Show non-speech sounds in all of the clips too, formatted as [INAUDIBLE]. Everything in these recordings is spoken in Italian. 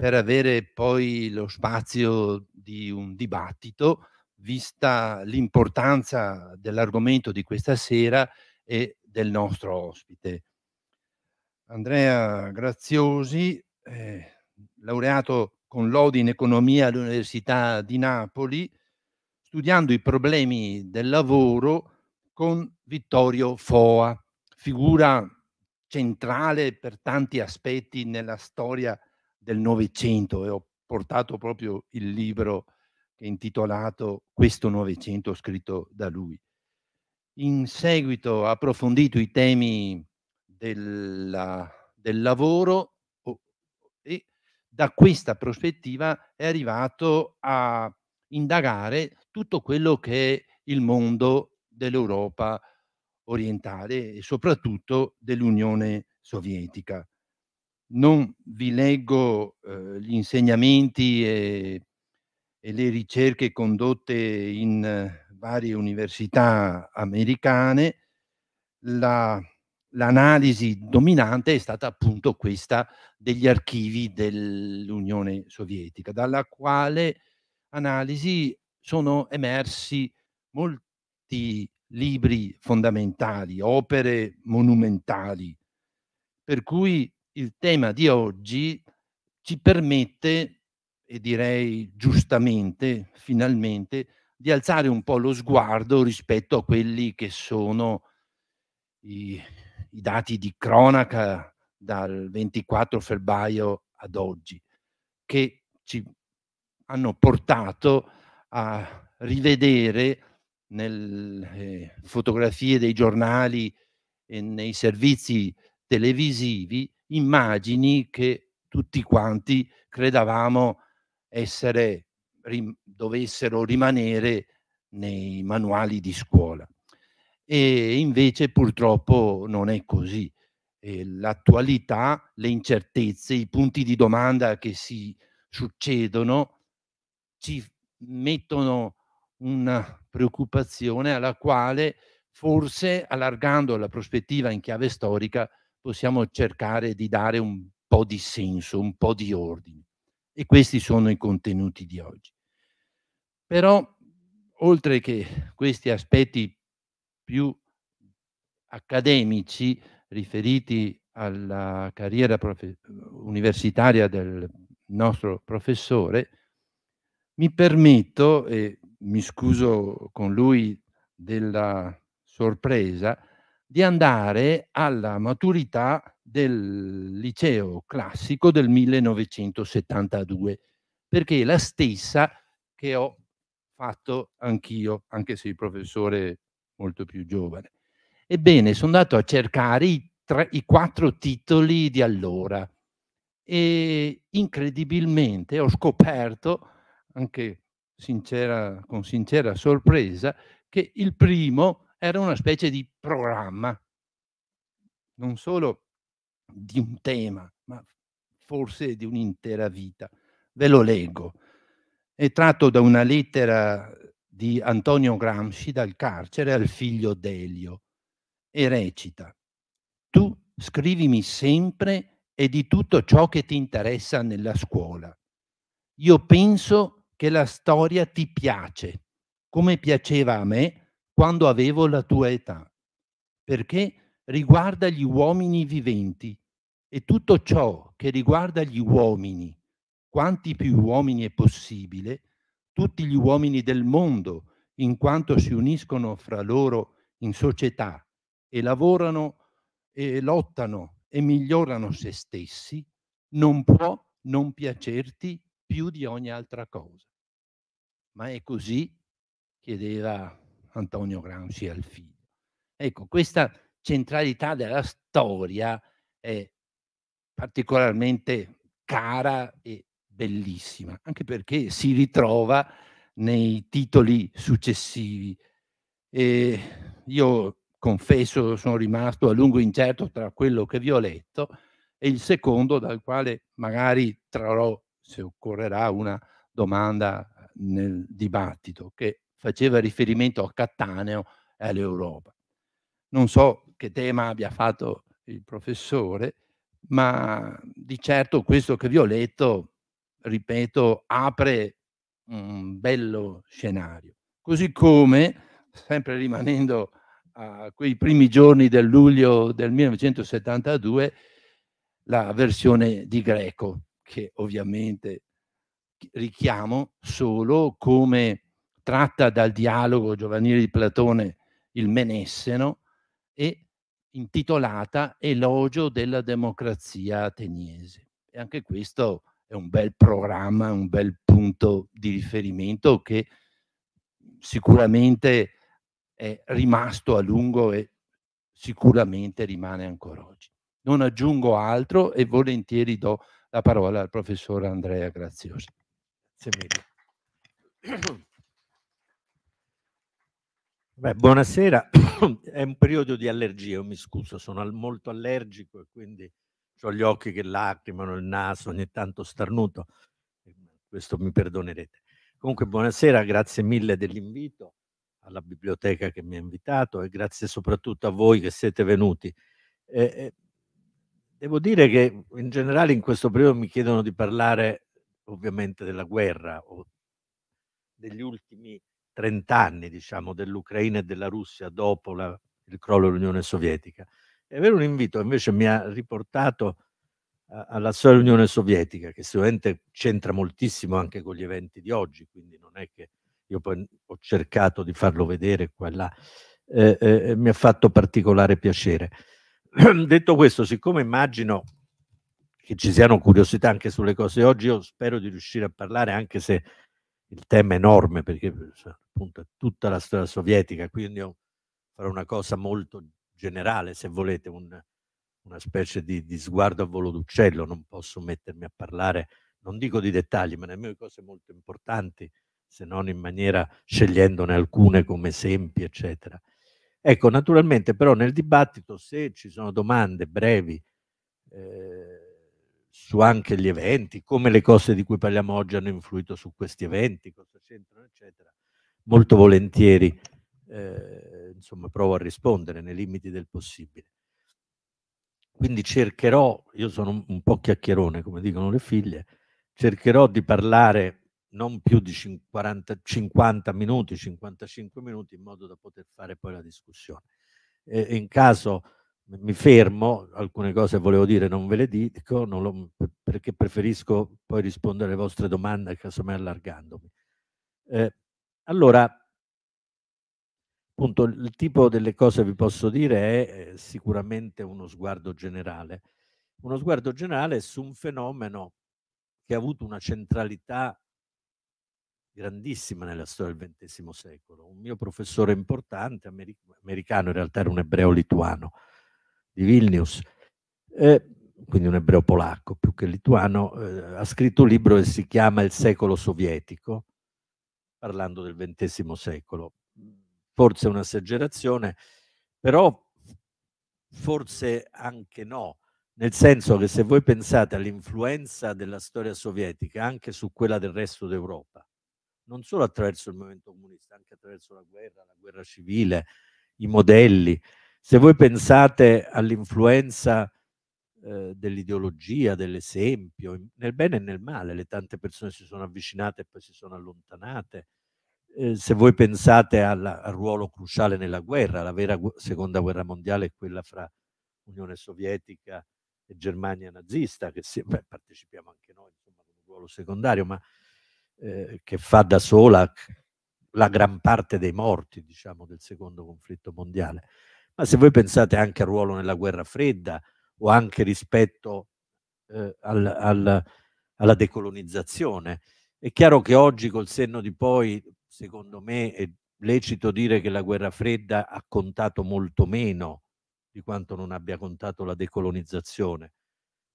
per avere poi lo spazio di un dibattito, vista l'importanza dell'argomento di questa sera e del nostro ospite. Andrea Graziosi, eh, laureato con lodi in economia all'Università di Napoli, studiando i problemi del lavoro con Vittorio Foa, figura centrale per tanti aspetti nella storia del Novecento e ho portato proprio il libro che è intitolato Questo Novecento scritto da lui. In seguito ha approfondito i temi della, del lavoro e da questa prospettiva è arrivato a indagare tutto quello che è il mondo dell'Europa orientale e soprattutto dell'Unione Sovietica non vi leggo eh, gli insegnamenti e, e, le ricerche condotte in eh, varie università americane, la, l'analisi dominante è stata appunto questa degli archivi dell'Unione Sovietica, dalla quale analisi sono emersi molti libri fondamentali, opere monumentali, per cui il tema di oggi ci permette, e direi giustamente, finalmente, di alzare un po' lo sguardo rispetto a quelli che sono i, i dati di cronaca dal 24 febbraio ad oggi, che ci hanno portato a rivedere nelle eh, fotografie dei giornali e nei servizi televisivi immagini che tutti quanti credavamo essere, rim, dovessero rimanere nei manuali di scuola. E invece purtroppo non è così. l'attualità, le incertezze, i punti di domanda che si succedono ci mettono una preoccupazione alla quale forse allargando la prospettiva in chiave storica possiamo cercare di dare un po' di senso, un po' di ordine. E questi sono i contenuti di oggi. Però, oltre che questi aspetti più accademici riferiti alla carriera universitaria del nostro professore, mi permetto, e mi scuso con lui della sorpresa, di andare alla maturità del liceo classico del 1972, perché è la stessa che ho fatto anch'io, anche se il professore molto più giovane. Ebbene, sono andato a cercare i, tre, i quattro titoli di allora e incredibilmente ho scoperto, anche sincera, con sincera sorpresa, che il primo era una specie di programma, non solo di un tema, ma forse di un'intera vita. Ve lo leggo. È tratto da una lettera di Antonio Gramsci dal carcere al figlio Delio e recita Tu scrivimi sempre e di tutto ciò che ti interessa nella scuola. Io penso che la storia ti piace, come piaceva a me quando avevo la tua età, perché riguarda gli uomini viventi e tutto ciò che riguarda gli uomini, quanti più uomini è possibile, tutti gli uomini del mondo, in quanto si uniscono fra loro in società e lavorano e lottano e migliorano se stessi, non può non piacerti più di ogni altra cosa. Ma è così? chiedeva Antonio Gramsci al figlio. Ecco, questa centralità della storia è particolarmente cara e bellissima, anche perché si ritrova nei titoli successivi. E io confesso sono rimasto a lungo incerto tra quello che vi ho letto e il secondo dal quale magari trarrò, se occorrerà, una domanda nel dibattito, che faceva riferimento a Cattaneo e all'Europa. Non so che tema abbia fatto il professore, ma di certo questo che vi ho letto, ripeto, apre un bello scenario. Così come, sempre rimanendo a quei primi giorni del luglio del 1972, la versione di Greco, che ovviamente richiamo solo come tratta dal dialogo giovanile di Platone Il Menesseno e intitolata Elogio della democrazia ateniese. E anche questo è un bel programma, un bel punto di riferimento che sicuramente è rimasto a lungo e sicuramente rimane ancora oggi. Non aggiungo altro e volentieri do la parola al professor Andrea Graziosi. Grazie mille. [CLEARS THROAT] Beh, buonasera, [COUGHS] è un periodo di allergie, mi scuso, sono al, molto allergico e quindi ho gli occhi che lacrimano, il naso, ogni tanto starnuto, questo mi perdonerete. Comunque buonasera, grazie mille dell'invito alla biblioteca che mi ha invitato e grazie soprattutto a voi che siete venuti. Eh, eh, devo dire che in generale in questo periodo mi chiedono di parlare ovviamente della guerra o degli ultimi 30 anni diciamo, dell'Ucraina e della Russia dopo la, il crollo dell'Unione Sovietica. E avere un invito invece mi ha riportato a, alla storia dell'Unione Sovietica, che sicuramente c'entra moltissimo anche con gli eventi di oggi, quindi non è che io poi ho cercato di farlo vedere qua e là, eh, eh, eh mi ha fatto particolare piacere. [CLEARS THROAT] Detto questo, siccome immagino che ci siano curiosità anche sulle cose oggi, io spero di riuscire a parlare, anche se il tema è enorme, perché eh, appunto tutta la storia sovietica, quindi farò una cosa molto generale, se volete, un, una specie di, di, sguardo a volo d'uccello, non posso mettermi a parlare, non dico di dettagli, ma nemmeno di cose molto importanti, se non in maniera scegliendone alcune come esempi, eccetera. Ecco, naturalmente però nel dibattito se ci sono domande brevi eh, su anche gli eventi, come le cose di cui parliamo oggi hanno influito su questi eventi, cosa c'entrano, eccetera, molto volentieri eh, insomma, provo a rispondere nei limiti del possibile. Quindi cercherò, io sono un, po' chiacchierone come dicono le figlie, cercherò di parlare non più di 50, 50 minuti, 55 minuti in modo da poter fare poi la discussione. E, in caso mi fermo, alcune cose volevo dire non ve le dico, lo, perché preferisco poi rispondere alle vostre domande, casomai allargandomi. Eh, allora, appunto, il tipo delle cose che vi posso dire è eh, sicuramente uno sguardo generale. Uno sguardo generale su un fenomeno che ha avuto una centralità grandissima nella storia del XX secolo. Un mio professore importante, americano, in realtà era un ebreo lituano di Vilnius, eh, quindi un ebreo polacco più che lituano, eh, ha scritto un libro che si chiama Il secolo sovietico, parlando del XX secolo. Forse un'esagerazione, però forse anche no, nel senso che se voi pensate all'influenza della storia sovietica anche su quella del resto d'Europa, non solo attraverso il movimento comunista, anche attraverso la guerra, la guerra civile, i modelli, se voi pensate all'influenza Uhm, dell'ideologia, dell'esempio, nel bene e nel male. Le tante persone si sono avvicinate e poi si sono allontanate. Eh, se voi pensate alla, al ruolo cruciale nella guerra, la vera gu seconda guerra mondiale è quella fra Unione Sovietica e Germania nazista, che si, beh, partecipiamo anche noi insomma, con un ruolo secondario, ma eh, che fa da sola la gran parte dei morti diciamo, del secondo conflitto mondiale. Ma se voi pensate anche al ruolo nella guerra fredda, o anche rispetto eh, al, al, alla decolonizzazione. È chiaro che oggi col senno di poi, secondo me, è lecito dire che la guerra fredda ha contato molto meno di quanto non abbia contato la decolonizzazione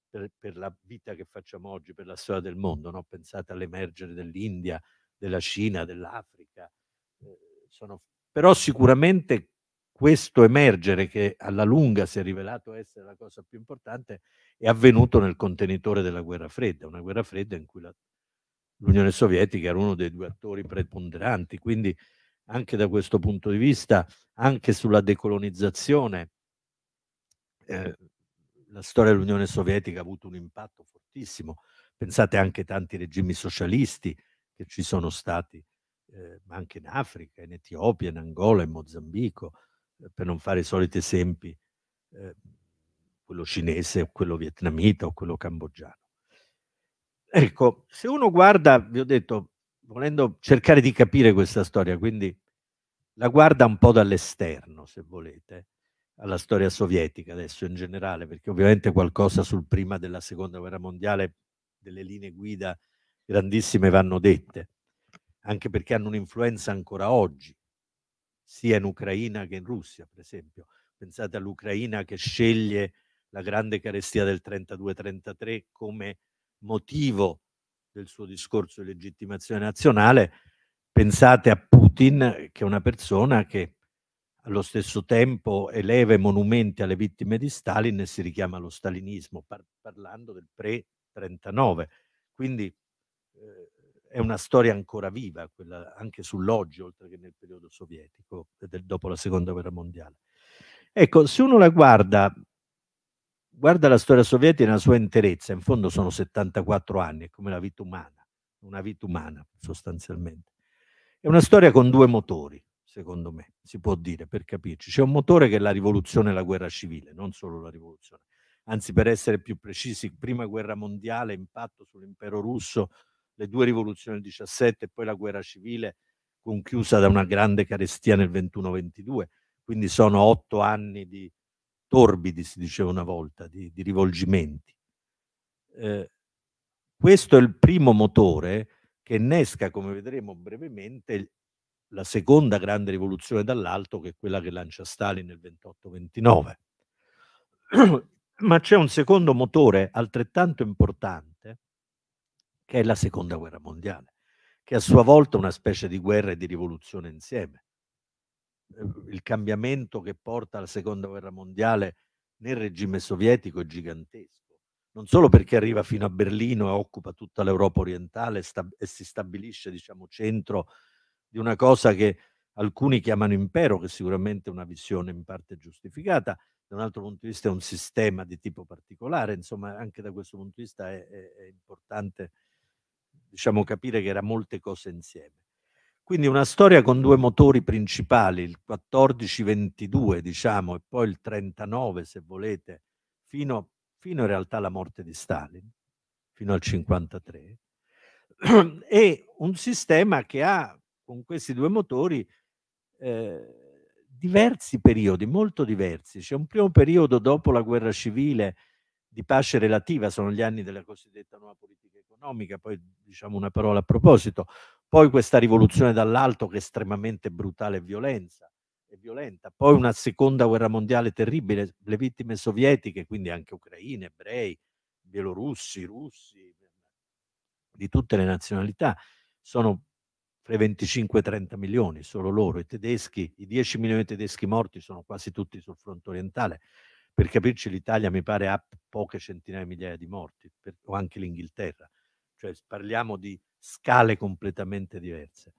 per, per la vita che facciamo oggi, per la storia del mondo. No? Pensate all'emergere dell'India, della Cina, dell'Africa. Eh, sono... Però sicuramente questo emergere, che alla lunga si è rivelato essere la cosa più importante, è avvenuto nel contenitore della guerra fredda, una guerra fredda in cui la, l'Unione Sovietica era uno dei due attori preponderanti, quindi anche da questo punto di vista, anche sulla decolonizzazione, eh, la storia dell'Unione Sovietica ha avuto un impatto fortissimo. Pensate anche ai tanti regimi socialisti che ci sono stati, eh, anche in Africa, in Etiopia, in Angola, in Mozambico, eh, per non fare i soliti esempi, eh, quello cinese o quello vietnamita o quello cambogiano. Ecco, se uno guarda, vi ho detto, volendo cercare di capire questa storia, quindi la guarda un po' dall'esterno, se volete, alla storia sovietica adesso in generale, perché ovviamente qualcosa sul prima della seconda guerra mondiale, delle linee guida grandissime vanno dette, anche perché hanno un'influenza ancora oggi sia in Ucraina che in Russia, per esempio. Pensate all'Ucraina che sceglie la grande carestia del 32-33 come motivo del suo discorso di legittimazione nazionale. Pensate a Putin, che è una persona che allo stesso tempo eleva i monumenti alle vittime di Stalin e si richiama allo stalinismo, par- parlando del pre-39. Quindi eh, è una storia ancora viva, quella anche sull'oggi, oltre che nel periodo sovietico, del, dopo la seconda guerra mondiale. Ecco, se uno la guarda, guarda la storia sovietica nella sua interezza, in fondo sono 74 anni, è come la vita umana, una vita umana sostanzialmente. È una storia con due motori, secondo me, si può dire per capirci. C'è un motore che è la rivoluzione e la guerra civile, non solo la rivoluzione. Anzi, per essere più precisi, prima guerra mondiale, impatto sull'impero russo, le due rivoluzioni del 17 e poi la guerra civile conchiusa da una grande carestia nel 21-22, quindi sono otto anni di torbidi, si diceva una volta, di, di rivolgimenti. Eh, questo è il primo motore che innesca, come vedremo brevemente, la seconda grande rivoluzione dall'alto, che è quella che lancia Stalin nel 28-29. [CLEARS THROAT] Ma c'è un secondo motore altrettanto importante, che è la seconda guerra mondiale, che a sua volta è una specie di guerra e di rivoluzione insieme. Ehm, il cambiamento che porta alla seconda guerra mondiale nel regime sovietico è gigantesco, non solo perché arriva fino a Berlino e occupa tutta l'Europa orientale e si stabilisce, diciamo, centro di una cosa che alcuni chiamano impero, che sicuramente è una visione in parte giustificata, da un altro punto di vista è un sistema di tipo particolare, insomma anche da questo punto di vista è, è, è importante diciamo, capire che era molte cose insieme. Quindi una storia con due motori principali, il 14-22 diciamo e poi il 39 se volete, fino, fino in realtà alla morte di Stalin, fino al 53, [CLEARS THROAT] e un sistema che ha con questi due motori eh, diversi periodi, molto diversi. C'è un primo periodo dopo la guerra civile di pace relativa, sono gli anni della cosiddetta nuova politica economica, poi diciamo una parola a proposito, poi questa rivoluzione dall'alto che è estremamente brutale e violenza, e violenta, poi una seconda guerra mondiale terribile, le vittime sovietiche, quindi anche ucraine, ebrei, bielorussi, russi, di tutte le nazionalità, sono tra i 25 e i 30 milioni, solo loro, i tedeschi, i 10 milioni di tedeschi morti sono quasi tutti sul fronte orientale, per capirci l'Italia mi pare ha poche centinaia di migliaia di morti, per, o anche l'Inghilterra, cioè parliamo di scale completamente diverse.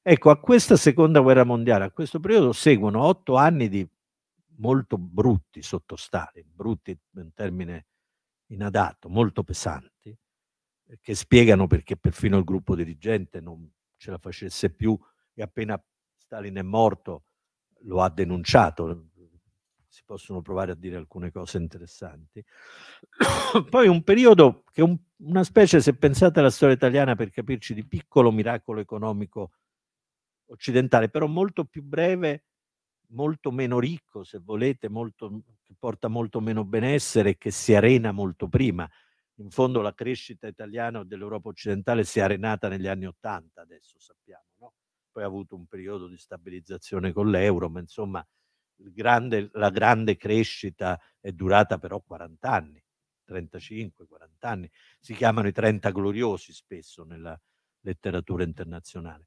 Ecco, a questa seconda guerra mondiale, a questo periodo, seguono otto anni di molto brutti sotto Stalin, brutti è un termine inadatto molto pesanti, eh, che spiegano perché perfino il gruppo dirigente non ce la facesse più e appena Stalin è morto lo ha denunciato, si possono provare a dire alcune cose interessanti. [COUGHS] Poi un periodo che un, una specie, se pensate alla storia italiana per capirci, di piccolo miracolo economico occidentale, però molto più breve, molto meno ricco, se volete, molto, che porta molto meno benessere e che si arena molto prima. In fondo la crescita italiana o dell'Europa occidentale si è arenata negli anni Ottanta, adesso sappiamo, no? poi ha avuto un periodo di stabilizzazione con l'euro, ma insomma grande, la grande crescita è durata però 40 anni, 35, 40 anni, si chiamano i 30 gloriosi spesso nella letteratura internazionale.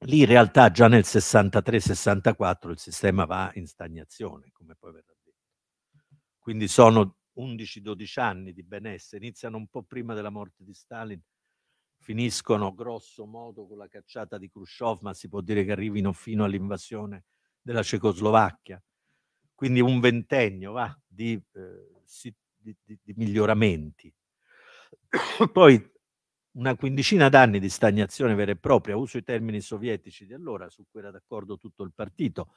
Lì in realtà già nel 63-64 il sistema va in stagnazione, come poi verrà detto. Quindi sono 11-12 anni di benessere, iniziano un po' prima della morte di Stalin, finiscono grosso modo con la cacciata di Khrushchev, ma si può dire che arrivino fino all'invasione della Cecoslovacchia. Quindi un ventennio va, di, eh, si, di, di, di miglioramenti. [COUGHS] Poi una quindicina d'anni di stagnazione vera e propria, uso i termini sovietici di allora, su cui era d'accordo tutto il partito,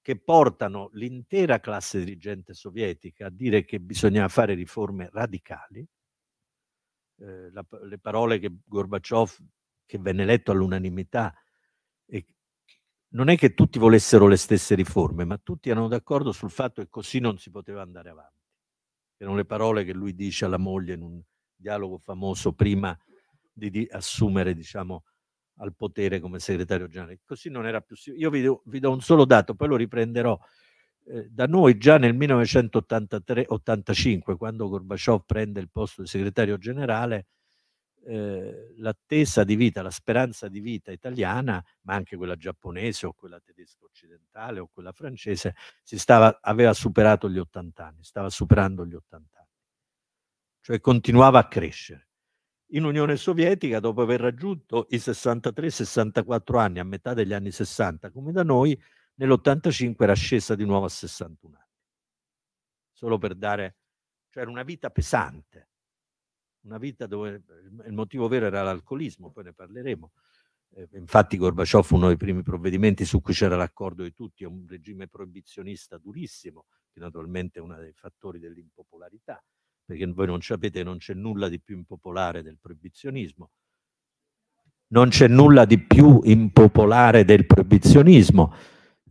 che portano l'intera classe dirigente sovietica a dire che bisognava fare riforme radicali. Eh, la, le parole che Gorbaciov, che venne eletto all'unanimità, non è che tutti volessero le stesse riforme, ma tutti erano d'accordo sul fatto che così non si poteva andare avanti. Erano le parole che lui dice alla moglie in un dialogo famoso prima di, di assumere, diciamo, al potere come segretario generale. Così non era più. Io vi do, vi do un solo dato, poi lo riprenderò. Eh, da noi già nel 1983 1985, quando Gorbaciov prende il posto di segretario generale, eh, l'attesa di vita, la speranza di vita italiana, ma anche quella giapponese o quella tedesca occidentale o quella francese, stava, aveva superato gli 80 anni, stava superando gli 80 anni, cioè continuava a crescere. In Unione Sovietica, dopo aver raggiunto i 63-64 anni, a metà degli anni 60, come da noi, nell'85 era scesa di nuovo a 61 anni. Solo per dare, cioè era una vita pesante una vita dove il motivo vero era l'alcolismo, poi ne parleremo. Eh, infatti Gorbaciov fu uno dei primi provvedimenti su cui c'era l'accordo di tutti, è un regime proibizionista durissimo, che naturalmente è uno dei fattori dell'impopolarità, perché voi non sapete, non c'è nulla di più impopolare del proibizionismo, non c'è nulla di più impopolare del proibizionismo.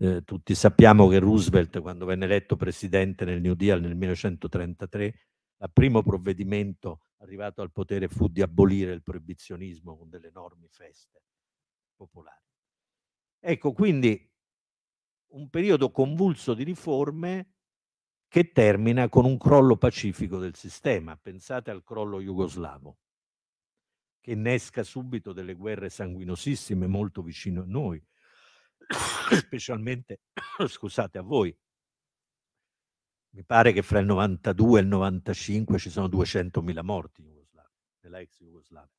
Eh, tutti sappiamo che Roosevelt, quando venne eletto presidente nel New Deal nel 1933, il primo provvedimento arrivato al potere fu di abolire il proibizionismo con delle enormi feste popolari. Ecco, quindi un periodo convulso di riforme che termina con un crollo pacifico del sistema. Pensate al crollo jugoslavo, che innesca subito delle guerre sanguinosissime molto vicino a noi, [COUGHS] specialmente, [COUGHS] scusate, a voi, mi pare che fra il 92 e il 95 ci sono 200.000 morti nella ex Jugoslavia.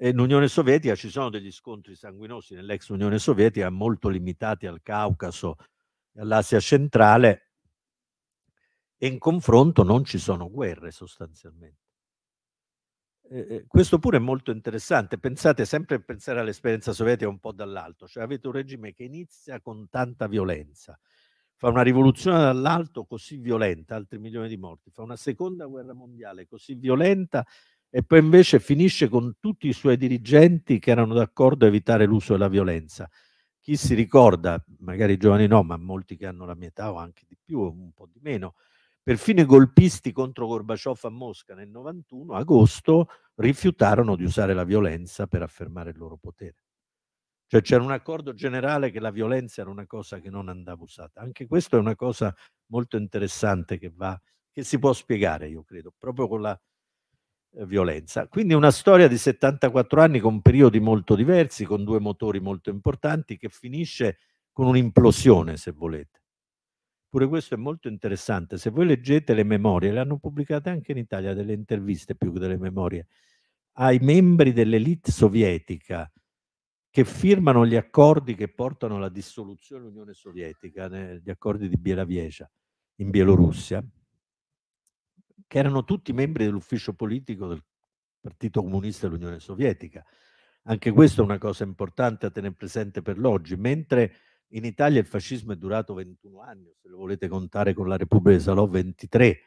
E in Unione Sovietica ci sono degli scontri sanguinosi nell'ex Unione Sovietica molto limitati al Caucaso e all'Asia centrale e in confronto non ci sono guerre sostanzialmente. Eh, questo pure è molto interessante. Pensate sempre a pensare all'esperienza sovietica un po' dall'alto, cioè avete un regime che inizia con tanta violenza, fa una rivoluzione dall'alto così violenta, altri milioni di morti, fa una seconda guerra mondiale così violenta e poi invece finisce con tutti i suoi dirigenti che erano d'accordo a evitare l'uso della violenza. Chi si ricorda, magari i giovani no, ma molti che hanno la mia età o anche di più, o un po' di meno, perfino i golpisti contro Gorbaciov a Mosca nel 91 agosto rifiutarono di usare la violenza per affermare il loro potere. Cioè c'era un accordo generale che la violenza era una cosa che non andava usata. Anche questa è una cosa molto interessante che, va, che si può spiegare, io credo, proprio con la eh, violenza. Quindi una storia di 74 anni con periodi molto diversi, con due motori molto importanti, che finisce con un'implosione, se volete. Pure questo è molto interessante. Se voi leggete le memorie, le hanno pubblicate anche in Italia delle interviste più che delle memorie, ai membri dell'elite sovietica che firmano gli accordi che portano alla dissoluzione dell'Unione Sovietica, gli accordi di Bielaviecia in Bielorussia, che erano tutti membri dell'ufficio politico del Partito Comunista dell'Unione Sovietica. Anche questa è una cosa importante a tenere presente per l'oggi. Mentre in Italia il fascismo è durato 21 anni, se lo volete contare con la Repubblica di Salò 23,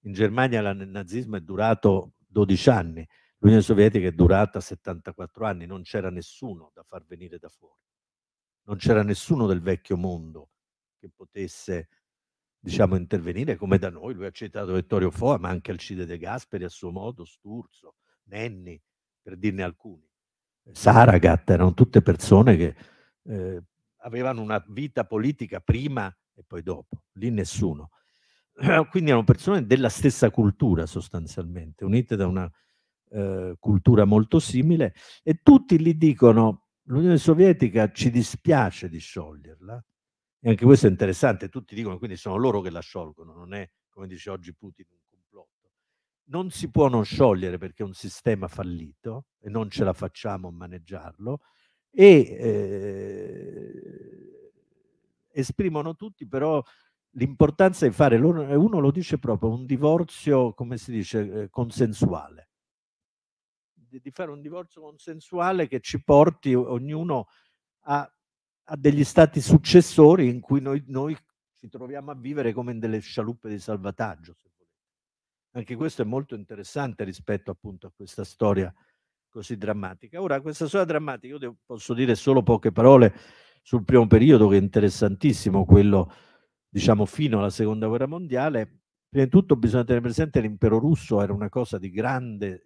in Germania il nazismo è durato 12 anni. L'Unione Sovietica è durata 74 anni, non c'era nessuno da far venire da fuori, non c'era nessuno del vecchio mondo che potesse diciamo, intervenire come da noi, lui ha citato Vittorio Foa, ma anche Alcide De Gasperi a suo modo, Sturzo, Nenni, per dirne alcuni. Eh, Saragat, erano tutte persone che eh, avevano una vita politica prima e poi dopo, lì nessuno. [CLEARS THROAT] Quindi erano persone della stessa cultura sostanzialmente, unite da una eh, cultura molto simile, e tutti gli dicono l'Unione Sovietica ci dispiace di scioglierla, e anche questo è interessante, tutti dicono quindi sono loro che la sciolgono, non è come dice oggi Putin un complotto. Non si può non sciogliere perché è un sistema fallito e non ce la facciamo a maneggiarlo e eh, esprimono tutti però l'importanza di fare, uno lo dice proprio, un divorzio, come si dice, eh, consensuale di fare un divorzio consensuale che ci porti ognuno a, a degli stati successori in cui noi, noi, ci troviamo a vivere come in delle scialuppe di salvataggio. Anche questo è molto interessante rispetto appunto a questa storia così drammatica. Ora, questa storia drammatica, io posso dire solo poche parole sul primo periodo che è interessantissimo, quello diciamo fino alla seconda guerra mondiale. Prima di tutto bisogna tenere presente che l'impero russo era una cosa di grande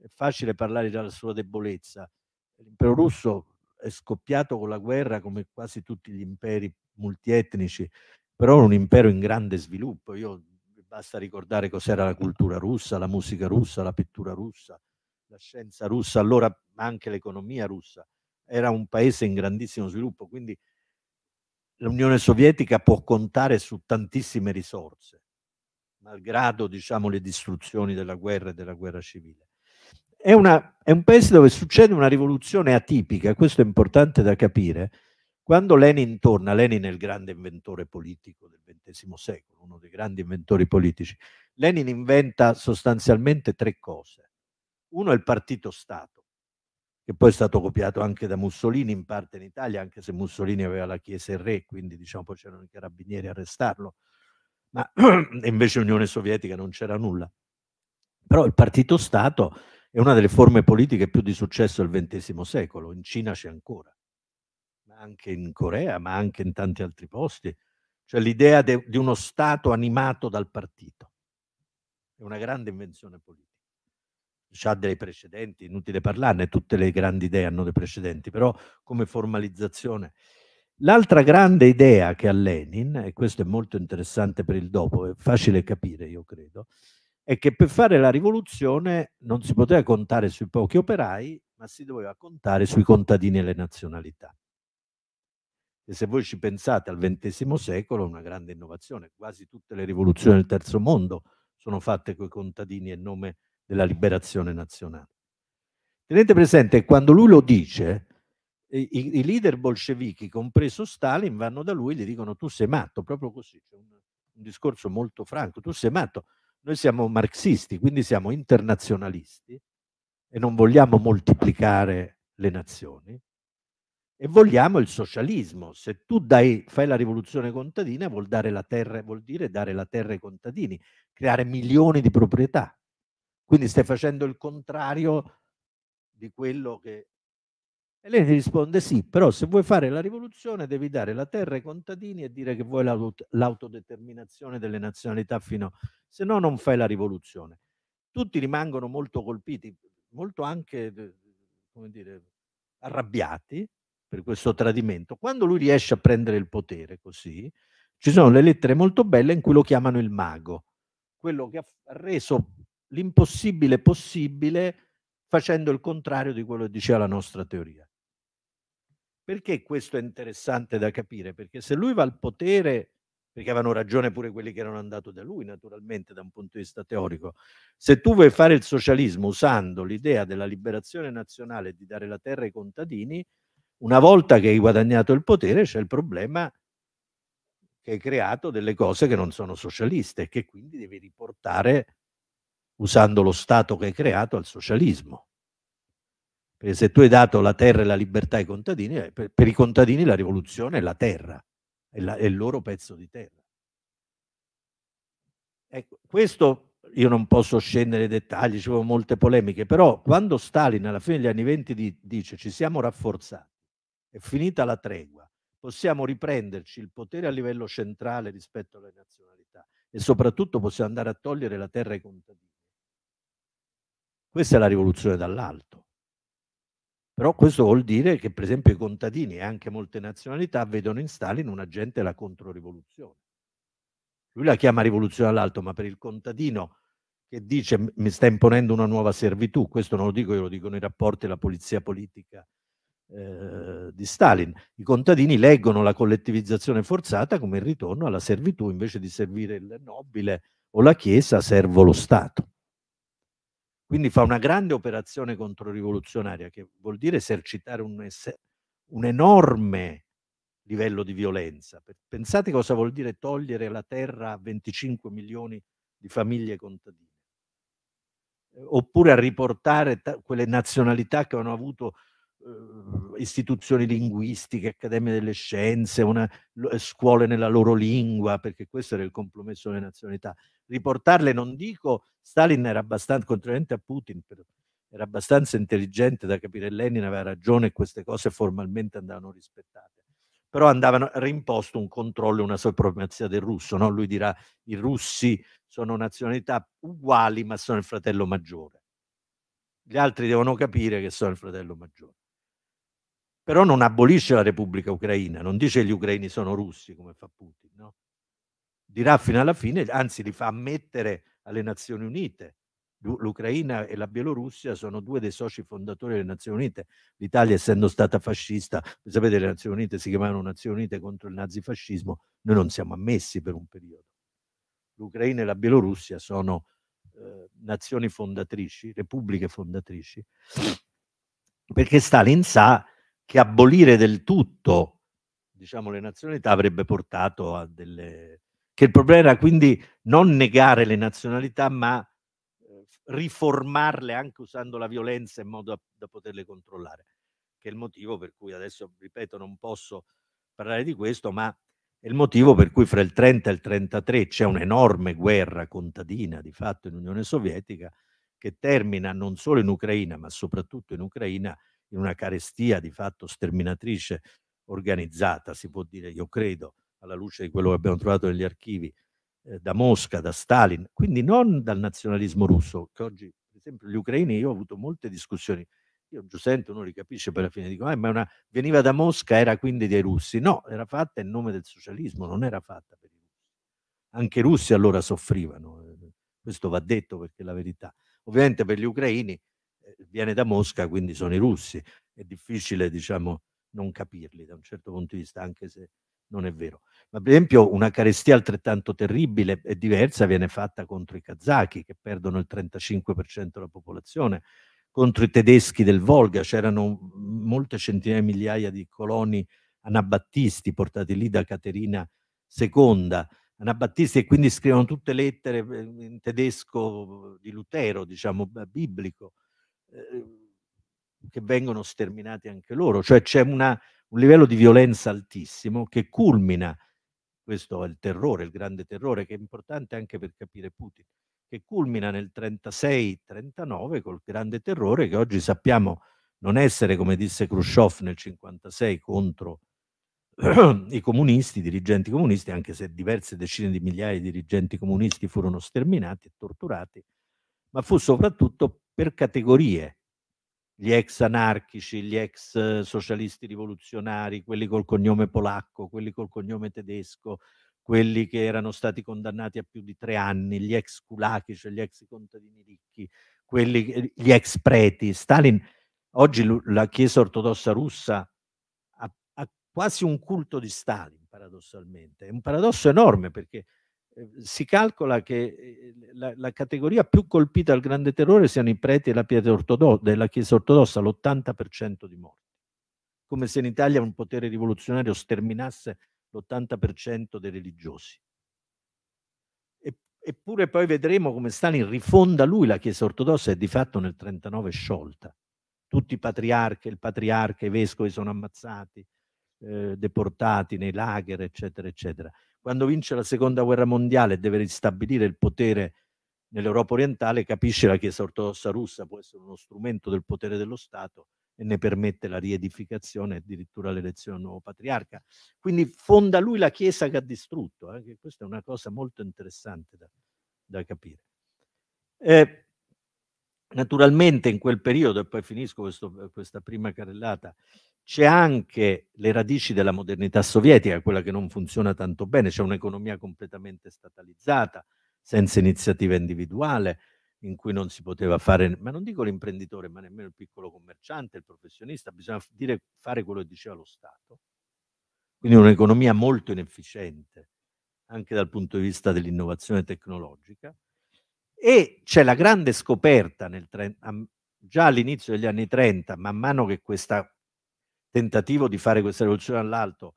è facile parlare della sua debolezza. L'impero russo è scoppiato con la guerra come quasi tutti gli imperi multietnici, però è un impero in grande sviluppo. Io, basta ricordare cos'era la cultura russa, la musica russa, la pittura russa, la scienza russa, allora anche l'economia russa. Era un paese in grandissimo sviluppo, quindi l'Unione Sovietica può contare su tantissime risorse, malgrado diciamo, le distruzioni della guerra e della guerra civile è, una, è un paese dove succede una rivoluzione atipica, questo è importante da capire, quando Lenin torna, Lenin è il grande inventore politico del XX secolo, uno dei grandi inventori politici, Lenin inventa sostanzialmente tre cose. Uno è il partito Stato, che poi è stato copiato anche da Mussolini, in parte in Italia, anche se Mussolini aveva la Chiesa e il Re, quindi diciamo poi c'erano i carabinieri a arrestarlo, ma [CLEARS THROAT] invece Unione Sovietica non c'era nulla. Però il partito Stato è una delle forme politiche più di successo del XX secolo, in Cina c'è ancora, ma anche in Corea, ma anche in tanti altri posti, cioè l'idea di uno Stato animato dal partito. È una grande invenzione politica. Ha dei precedenti, inutile parlarne, tutte le grandi idee hanno dei precedenti, però come formalizzazione. L'altra grande idea che ha Lenin, e questo è molto interessante per il dopo, è facile capire, io credo, è che per fare la rivoluzione non si poteva contare sui pochi operai, ma si doveva contare sui contadini e le nazionalità. E se voi ci pensate al XX secolo, una grande innovazione, quasi tutte le rivoluzioni del terzo mondo sono fatte coi contadini in nome della liberazione nazionale. Tenete presente che quando lui lo dice, i, i, leader bolscevichi, compreso Stalin, vanno da lui e gli dicono tu sei matto, proprio così, c'è un, un discorso molto franco, tu sei matto, noi siamo marxisti, quindi siamo internazionalisti e non vogliamo moltiplicare le nazioni e vogliamo il socialismo. Se tu dai, fai la rivoluzione contadina vuol, terra, vuol dire dare la terra ai contadini, creare milioni di proprietà. Quindi stai facendo il contrario di quello che... E lei ti risponde sì, però se vuoi fare la rivoluzione devi dare la terra ai contadini e dire che vuoi l'autodeterminazione delle nazionalità fino a se no non fai la rivoluzione. Tutti rimangono molto colpiti, molto anche, come dire, arrabbiati per questo tradimento. Quando lui riesce a prendere il potere così, ci sono le lettere molto belle in cui lo chiamano il mago, quello che ha reso l'impossibile possibile facendo il contrario di quello che diceva la nostra teoria. Perché questo è interessante da capire? Perché se lui va al potere perché avevano ragione pure quelli che erano andati da lui, naturalmente, da un punto di vista teorico. Se tu vuoi fare il socialismo usando l'idea della liberazione nazionale di dare la terra ai contadini, una volta che hai guadagnato il potere c'è il problema che hai creato delle cose che non sono socialiste e che quindi devi riportare, usando lo Stato che hai creato, al socialismo. Perché se tu hai dato la terra e la libertà ai contadini, eh, per, per i contadini la rivoluzione è la terra è, la, è il loro pezzo di terra. Ecco, questo io non posso scendere nei dettagli, ci sono molte polemiche, però quando Stalin alla fine degli anni venti di, dice ci siamo rafforzati, è finita la tregua, possiamo riprenderci il potere a livello centrale rispetto alle nazionalità e soprattutto possiamo andare a togliere la terra ai contadini. Questa è la rivoluzione dall'alto. Però questo vuol dire che per esempio i contadini e anche molte nazionalità vedono in Stalin un agente della controrivoluzione. Lui la chiama rivoluzione all'alto, ma per il contadino che dice mi sta imponendo una nuova servitù, questo non lo dico io, lo dicono i rapporti della polizia politica eh, di Stalin. I contadini leggono la collettivizzazione forzata come il ritorno alla servitù, invece di servire il nobile o la Chiesa servo lo Stato. Quindi fa una grande operazione controrivoluzionaria che vuol dire esercitare un, un enorme livello di violenza. Pensate cosa vuol dire togliere la terra a 25 milioni di famiglie contadine, oppure a riportare quelle nazionalità che hanno avuto Ehm, istituzioni linguistiche, accademie delle scienze, una, eh, scuole nella loro lingua, perché questo era il compromesso delle nazionalità. Riportarle, non dico, Stalin era abbastanza, contrariamente a Putin, però, era abbastanza intelligente da capire Lenin aveva ragione e queste cose formalmente andavano rispettate. Però andavano rimposto un controllo e una supremazia del russo. No? Lui dirà i russi sono nazionalità uguali ma sono il fratello maggiore. Gli altri devono capire che sono il fratello maggiore però non abolisce la Repubblica Ucraina, non dice che gli ucraini sono russi come fa Putin, no? dirà fino alla fine, anzi li fa ammettere alle Nazioni Unite. L'Ucraina e la Bielorussia sono due dei soci fondatori delle Nazioni Unite. L'Italia, essendo stata fascista, sapete, le Nazioni Unite si chiamavano Nazioni Unite contro il nazifascismo, noi non siamo ammessi per un periodo. L'Ucraina e la Bielorussia sono eh, nazioni fondatrici, repubbliche fondatrici, perché Stalin sa che abolire del tutto diciamo, le nazionalità avrebbe portato a delle... che il problema era quindi non negare le nazionalità ma eh, riformarle anche usando la violenza in modo da, da poterle controllare, che è il motivo per cui adesso, ripeto, non posso parlare di questo, ma è il motivo per cui fra il 30 e il 33 c'è un'enorme guerra contadina di fatto in Unione Sovietica che termina non solo in Ucraina, ma soprattutto in Ucraina in una carestia di fatto sterminatrice organizzata, si può dire, io credo, alla luce di quello che abbiamo trovato negli archivi, eh, da Mosca, da Stalin, quindi non dal nazionalismo russo, che oggi, per esempio, gli ucraini, io ho avuto molte discussioni, io Giuseppe non li capisce, per la fine dico, ah, ma una, veniva da Mosca, era quindi dei russi, no, era fatta in nome del socialismo, non era fatta per i russi. Anche i russi allora soffrivano, eh, questo va detto perché è la verità. Ovviamente per gli ucraini viene da Mosca, quindi sono i russi. È difficile, diciamo, non capirli da un certo punto di vista, anche se non è vero. Ma per esempio una carestia altrettanto terribile e diversa viene fatta contro i kazaki, che perdono il 35% della popolazione, contro i tedeschi del Volga, c'erano molte centinaia di migliaia di coloni anabattisti portati lì da Caterina II, anabattisti e quindi scrivono tutte lettere eh, in tedesco di Lutero, diciamo biblico, Ehm, che vengono sterminati anche loro, cioè c'è una, un livello di violenza altissimo che culmina, questo è il terrore, il grande terrore, che è importante anche per capire Putin, che culmina nel 36-39 col grande terrore che oggi sappiamo non essere, come disse Khrushchev nel 56, contro [CLEARS THROAT] i comunisti, i dirigenti comunisti, anche se diverse decine di migliaia di dirigenti comunisti furono sterminati e torturati, ma fu soprattutto per categorie, gli ex anarchici, gli ex eh, socialisti rivoluzionari, quelli col cognome polacco, quelli col cognome tedesco, quelli che erano stati condannati a più di tre anni, gli ex culachi, cioè gli ex contadini ricchi, quelli, gli ex preti. Stalin, oggi la Chiesa ortodossa russa ha, ha quasi un culto di Stalin, paradossalmente. È un paradosso enorme perché Ehm, si calcola che ehm, la, la, categoria più colpita dal grande terrore siano i preti della, della Chiesa ortodossa, l'80% di morti, come se in Italia un potere rivoluzionario sterminasse l'80% dei religiosi. E, eppure poi vedremo come Stalin rifonda lui la Chiesa ortodossa e di fatto nel 1939 sciolta. Tutti i patriarchi, il patriarca, i vescovi sono ammazzati, eh, deportati nei lager, eccetera, eccetera. Quando vince la seconda guerra mondiale e deve ristabilire il potere nell'Europa orientale, capisce la Chiesa ortodossa russa può essere uno strumento del potere dello Stato e ne permette la riedificazione e addirittura l'elezione del nuovo patriarca. Quindi fonda lui la Chiesa che ha distrutto, eh? questa è una cosa molto interessante da, da capire. Eh, naturalmente in quel periodo, e poi finisco questo, questa prima carrellata, c'è anche le radici della modernità sovietica, quella che non funziona tanto bene, c'è un'economia completamente statalizzata, senza iniziativa individuale, in cui non si poteva fare, ma non dico l'imprenditore, ma nemmeno il piccolo commerciante, il professionista, bisogna dire, fare quello che diceva lo Stato. Quindi un'economia molto inefficiente, anche dal punto di vista dell'innovazione tecnologica. E c'è la grande scoperta nel, già all'inizio degli anni 30, man mano che questa tentativo di fare questa rivoluzione all'alto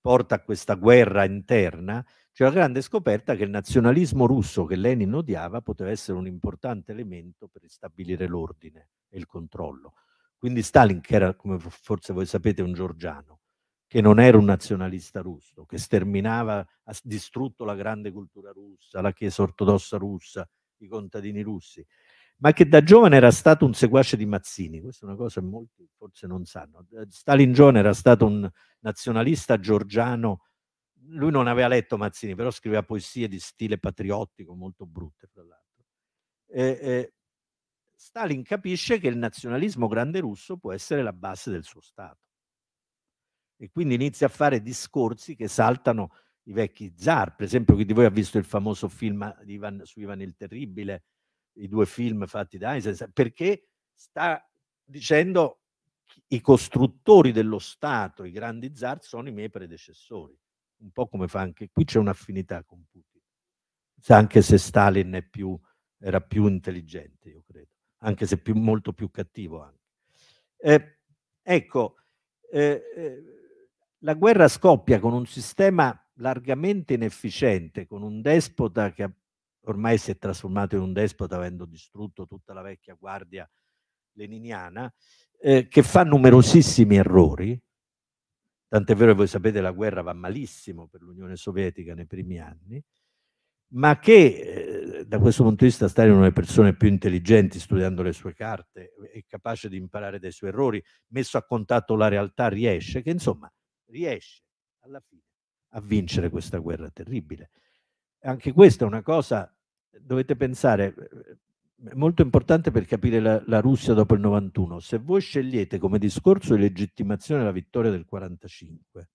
porta a questa guerra interna, c'è la grande scoperta che il nazionalismo russo che Lenin odiava poteva essere un importante elemento per stabilire l'ordine e il controllo. Quindi Stalin, che era, come forse voi sapete, un georgiano, che non era un nazionalista russo, che sterminava, ha distrutto la grande cultura russa, la Chiesa ortodossa russa, i contadini russi, ma che da giovane era stato un seguace di Mazzini. Questa è una cosa che molti forse non sanno. Eh, Stalin giovane era stato un nazionalista georgiano, lui non aveva letto Mazzini, però scriveva poesie di stile patriottico, molto brutte tra l'altro. Eh, eh, Stalin capisce che il nazionalismo grande russo può essere la base del suo Stato e quindi inizia a fare discorsi che saltano i vecchi zar. Per esempio, chi di voi ha visto il famoso film eh, Ivan, su Ivan il Terribile, i due film fatti da Einstein, perché sta dicendo i costruttori dello Stato, i grandi zar, sono i miei predecessori. Un po' come fa anche qui, c'è un'affinità con Putin, anche se Stalin più, era più intelligente, io credo, anche se più, molto più cattivo. Eh, ecco, eh, eh, la guerra scoppia con un sistema largamente inefficiente, con un despota che ha ormai si è trasformato in un despota avendo distrutto tutta la vecchia guardia leniniana, eh, che fa numerosissimi errori, tant'è vero che voi sapete la guerra va malissimo per l'Unione Sovietica nei primi anni, ma che eh, da questo punto di vista Stalin è una delle persone più intelligenti studiando le sue carte, è capace di imparare dai suoi errori, messo a contatto la realtà riesce, che insomma riesce alla fine a vincere questa guerra terribile. Anche questa è una cosa dovete pensare, è eh, eh, molto importante per capire la, la, Russia dopo il 91, se voi scegliete come discorso di legittimazione la vittoria del 45,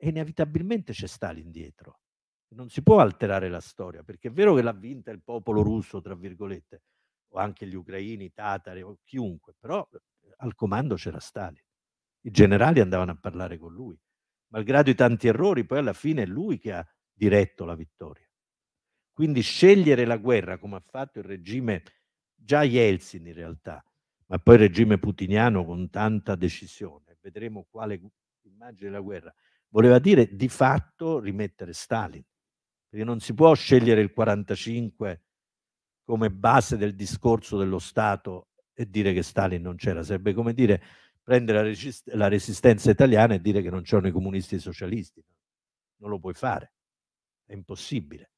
inevitabilmente c'è Stalin dietro. Non si può alterare la storia, perché è vero che l'ha vinta il popolo russo, tra virgolette, o anche gli ucraini, i tatari, o chiunque, però eh, al comando c'era Stalin. I generali andavano a parlare con lui. Malgrado i tanti errori, poi alla fine è lui che ha diretto la vittoria. Quindi scegliere la guerra come ha fatto il regime, già Yeltsin in realtà, ma poi il regime putiniano con tanta decisione, vedremo quale immagine la guerra, voleva dire di fatto rimettere Stalin, perché non si può scegliere il 45 come base del discorso dello Stato e dire che Stalin non c'era, sarebbe come dire prendere la, resist la resistenza italiana e dire che non c'erano i comunisti e i socialisti, non lo puoi fare, è impossibile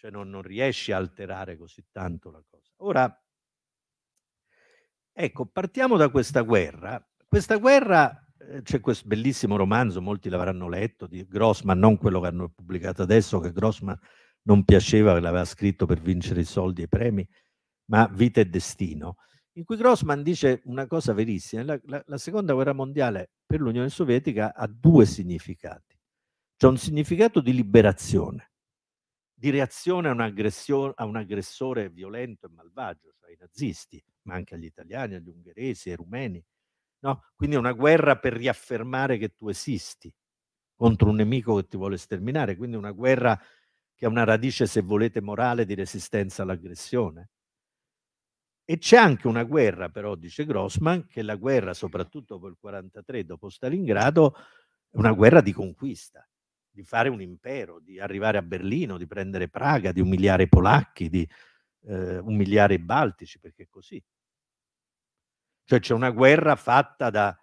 cioè non, non riesci a alterare così tanto la cosa. Ora, ecco, partiamo da questa guerra. Questa guerra eh, c'è questo bellissimo romanzo, molti l'avranno letto, di Grossman, non quello che hanno pubblicato adesso, che Grossman non piaceva, che l'aveva scritto per vincere i soldi e i premi, ma Vita e Destino, in cui Grossman dice una cosa verissima, la, la, la seconda guerra mondiale per l'Unione Sovietica ha due significati. C'è un significato di liberazione, di reazione a un, a un aggressore violento e malvagio, cioè ai nazisti, ma anche agli italiani, agli ungheresi, ai rumeni. No? Quindi è una guerra per riaffermare che tu esisti contro un nemico che ti vuole sterminare, quindi una guerra che ha una radice, se volete, morale di resistenza all'aggressione. E c'è anche una guerra, però, dice Grossman, che la guerra, soprattutto dopo il 1943, dopo Stalingrado, è una guerra di conquista di fare un impero, di arrivare a Berlino, di prendere Praga, di umiliare i polacchi, di eh, umiliare i baltici, perché è così. Cioè c'è una guerra fatta da...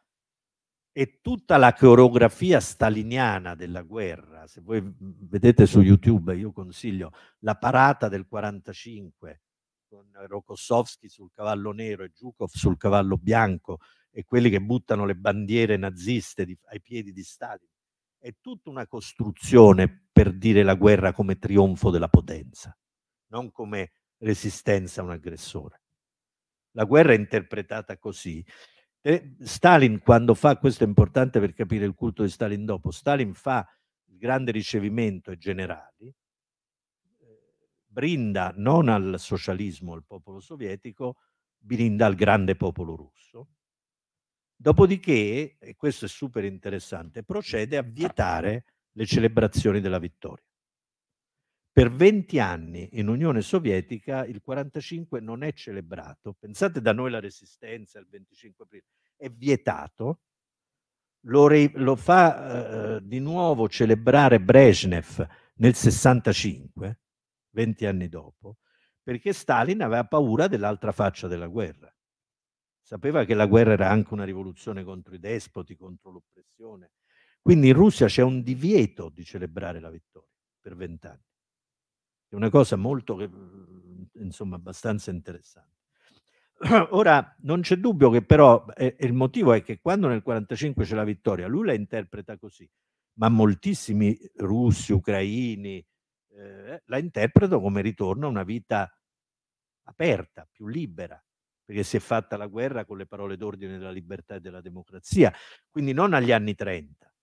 E tutta la coreografia staliniana della guerra, se voi vedete su YouTube, io consiglio la parata del 45 con Rokossovski sul cavallo nero e Zhukov sul cavallo bianco e quelli che buttano le bandiere naziste di, ai piedi di Stalin è tutta una costruzione per dire la guerra come trionfo della potenza, non come resistenza a un aggressore. La guerra è interpretata così. E Stalin, quando fa, questo è importante per capire il culto di Stalin dopo, Stalin fa il grande ricevimento ai generali, eh, brinda non al socialismo, al popolo sovietico, brinda al grande popolo russo. Dopodiché, e questo è super interessante, procede a vietare le celebrazioni della vittoria. Per 20 anni in Unione Sovietica il 45 non è celebrato. Pensate da noi la resistenza il 25 aprile, è vietato. Lo, re, lo fa eh, di nuovo celebrare Brezhnev nel 65, 20 anni dopo, perché Stalin aveva paura dell'altra faccia della guerra sapeva che la guerra era anche una rivoluzione contro i despoti, contro l'oppressione. Quindi in Russia c'è un divieto di celebrare la vittoria per vent'anni. È una cosa molto, mhmm, insomma, abbastanza interessante. [CLEARS THROAT] Ora, non c'è dubbio che però, eh, il motivo è che quando nel 1945 c'è la vittoria, lui la interpreta così, ma moltissimi russi, ucraini, eh, la interpretano come ritorno a una vita aperta, più libera perché si è fatta la guerra con le parole d'ordine della libertà e della democrazia, quindi non agli anni 30.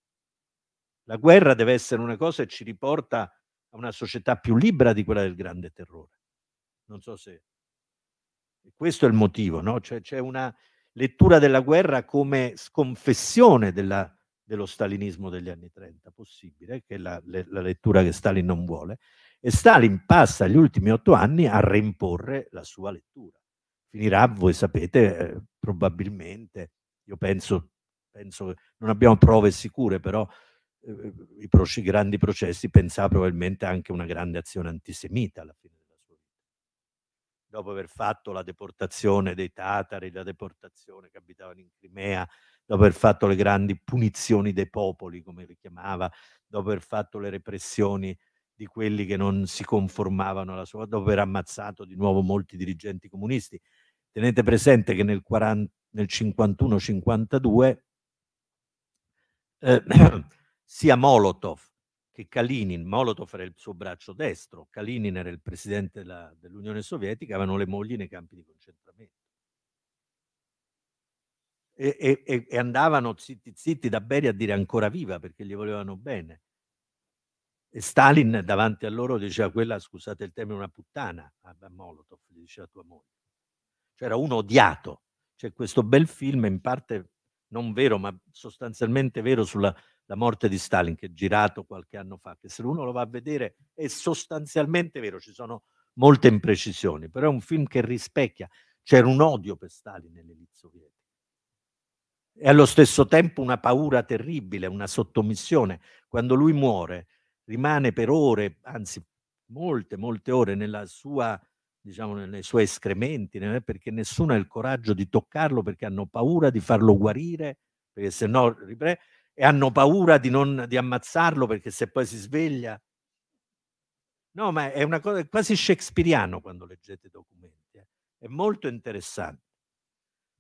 La guerra deve essere una cosa che ci riporta a una società più libera di quella del grande terrore. Non so se... Questo è il motivo, no? Cioè c'è una lettura della guerra come sconfessione della, dello stalinismo degli anni 30, possibile, che è la, la lettura che Stalin non vuole, e Stalin passa gli ultimi otto anni a reimporre la sua lettura finirà, voi sapete, eh, probabilmente, io penso, penso che non abbiamo prove sicure, però eh, i, proci, i grandi processi pensava probabilmente anche una grande azione antisemita alla fine della sua vita. Dopo aver fatto la deportazione dei tatari, la deportazione che abitavano in Crimea, dopo aver fatto le grandi punizioni dei popoli, come li chiamava, dopo aver fatto le repressioni di quelli che non si conformavano alla sua, dopo aver ammazzato di nuovo molti dirigenti comunisti, Tenete presente che nel, 40, nel 51-52 eh, [CLEARS THROAT] sia Molotov che Kalinin, Molotov era il suo braccio destro, Kalinin era il presidente dell'Unione Sovietica, avevano le mogli nei campi di concentramento. E, e, e, andavano zitti zitti da Beria a dire ancora viva perché gli volevano bene. E Stalin davanti a loro diceva quella, scusate il termine, una puttana a Molotov, gli diceva tua moglie cioè era uno odiato. C'è questo bel film, in parte non vero, ma sostanzialmente vero, sulla morte di Stalin, che è girato qualche anno fa, che se uno lo va a vedere è sostanzialmente vero, ci sono molte imprecisioni, però è un film che rispecchia, c'era un odio per Stalin nell'elite sovietica e allo stesso tempo una paura terribile, una sottomissione. Quando lui muore, rimane per ore, anzi molte, molte ore nella sua diciamo, nei suoi escrementi, perché nessuno ha il coraggio di toccarlo perché hanno paura di farlo guarire, perché se no e hanno paura di, non, di ammazzarlo perché se poi si sveglia. No, ma è una cosa è quasi shakespeariano quando leggete i documenti, eh. è molto interessante.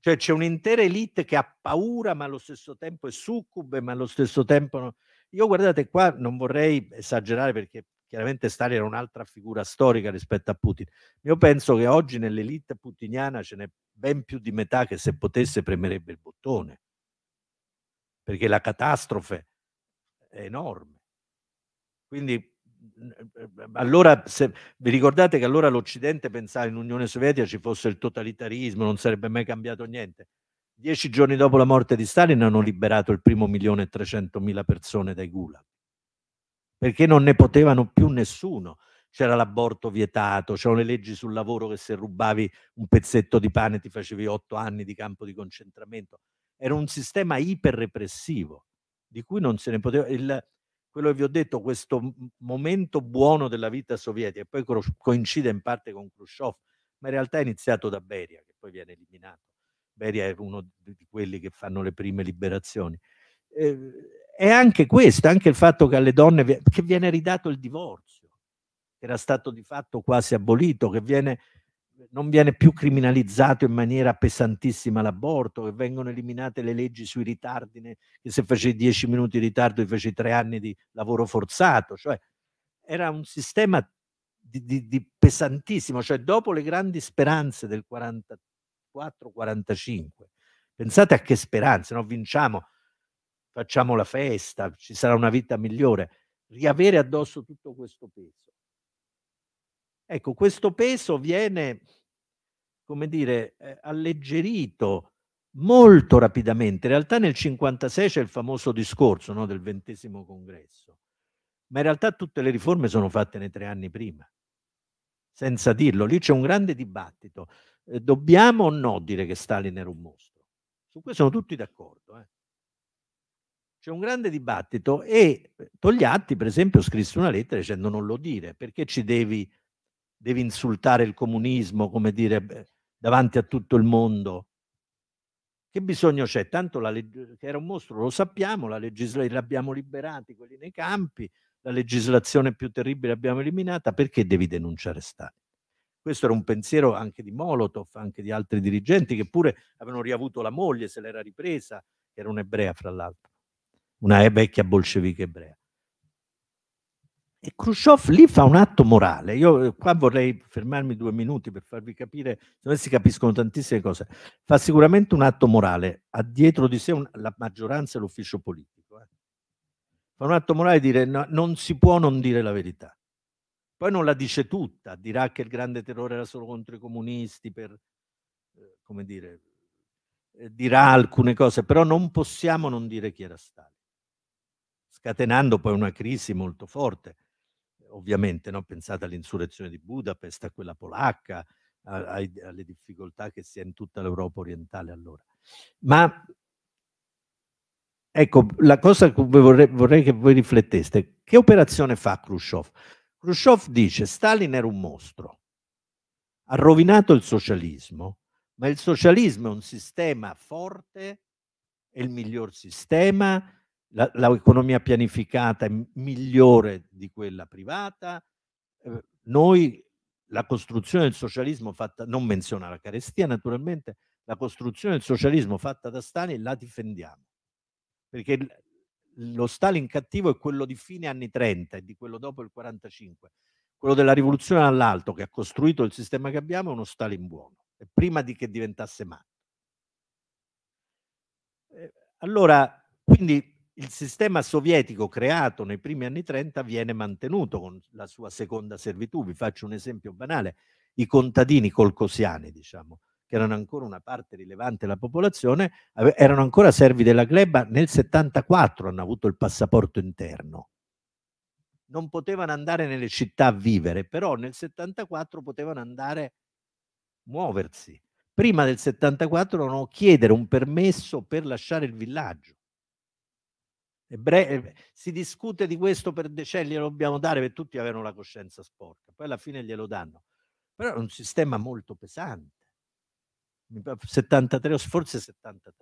Cioè c'è un'intera elite che ha paura ma allo stesso tempo è succube, ma allo stesso tempo... No. Io guardate qua, non vorrei esagerare perché Chiaramente Stalin era un'altra figura storica rispetto a Putin. Io penso che oggi nell'elite putiniana ce n'è ben più di metà che se potesse premerebbe il bottone, perché la catastrofe è enorme. Quindi allora se, vi ricordate che allora l'Occidente pensava in Unione Sovietica ci fosse il totalitarismo, non sarebbe mai cambiato niente. Dieci giorni dopo la morte di Stalin hanno liberato il primo milione e trecentomila persone dai gulag perché non ne potevano più nessuno. C'era l'aborto vietato, c'erano le leggi sul lavoro che se rubavi un pezzetto di pane ti facevi otto anni di campo di concentramento. Era un sistema iperrepressivo di cui non se ne poteva. Il, quello che vi ho detto, questo momento buono della vita sovietica, e poi coincide in parte con Khrushchev, ma in realtà è iniziato da Beria, che poi viene eliminato. Beria è uno di quelli che fanno le prime liberazioni. Eh, è anche questo, anche il fatto che alle donne che viene ridato il divorzio, che era stato di fatto quasi abolito, che viene, non viene più criminalizzato in maniera pesantissima l'aborto, che vengono eliminate le leggi sui ritardi, che se facevi dieci minuti di ritardo ti facevi tre anni di lavoro forzato, cioè era un sistema di, di, di pesantissimo, cioè dopo le grandi speranze del 44-45, pensate a che speranze, no? vinciamo facciamo la festa, ci sarà una vita migliore. Riavere addosso tutto questo peso. Ecco, questo peso viene, come dire, eh, alleggerito molto rapidamente. In realtà nel 1956 c'è il famoso discorso no, del ventesimo congresso, ma in realtà tutte le riforme sono fatte nei tre anni prima, senza dirlo. Lì c'è un grande dibattito. Eh, dobbiamo o no dire che Stalin era un mostro? Su questo sono tutti d'accordo. Eh? c'è un grande dibattito e eh, Togliatti, per esempio, scrisse una lettera dicendo non lo dire, perché ci devi, devi insultare il comunismo, come dire, davanti a tutto il mondo? Che bisogno c'è? Tanto la legge, che era un mostro, lo sappiamo, la legislazione l'abbiamo liberati, quelli nei campi, la legislazione più terribile l'abbiamo eliminata, perché devi denunciare Stalin? Questo era un pensiero anche di Molotov, anche di altri dirigenti che pure avevano riavuto la moglie, se l'era ripresa, che era un'ebrea fra l'altro una vecchia bolscevica ebrea. E Khrushchev lì fa un atto morale. Io eh, qua vorrei fermarmi due minuti per farvi capire, se si capiscono tantissime cose. Fa sicuramente un atto morale, ha dietro di sé un, la maggioranza e l'ufficio politico. Eh. Fa un atto morale di dire no, non si può non dire la verità. Poi non la dice tutta, dirà che il grande terrore era solo contro i comunisti, per, eh, come dire, eh, dirà alcune cose, però non possiamo non dire chi era Stalin scatenando poi una crisi molto forte, ovviamente, no? pensate all'insurrezione di Budapest, a quella polacca, a, a, alle difficoltà che si ha in tutta l'Europa orientale allora. Ma ecco, la cosa che vorrei, vorrei che voi rifletteste, che operazione fa Khrushchev? Khrushchev dice Stalin era un mostro, ha rovinato il socialismo, ma il socialismo è un sistema forte, è il miglior sistema, l'economia pianificata è migliore di quella privata, ehm, noi la costruzione del socialismo fatta, non menziona la carestia naturalmente, la costruzione del socialismo fatta da Stalin la difendiamo, perché lo Stalin cattivo è quello di fine anni 30 e di quello dopo il 45, quello della rivoluzione all'alto che ha costruito il sistema che abbiamo è uno Stalin buono, prima di che diventasse matto. Eh, allora, quindi il sistema sovietico creato nei primi anni 30 viene mantenuto con la sua seconda servitù. Vi faccio un esempio banale. I contadini colcosiani, diciamo, che erano ancora una parte rilevante della popolazione, erano ancora servi della gleba, nel 74 hanno avuto il passaporto interno. Non potevano andare nelle città a vivere, però nel 74 potevano andare a muoversi. Prima del 74 dovevano chiedere un permesso per lasciare il villaggio Ebre- si discute di questo per decenni, lo dobbiamo dare per tutti avevano la coscienza sporca, poi alla fine glielo danno. Però è un sistema molto pesante. 73 forse 73,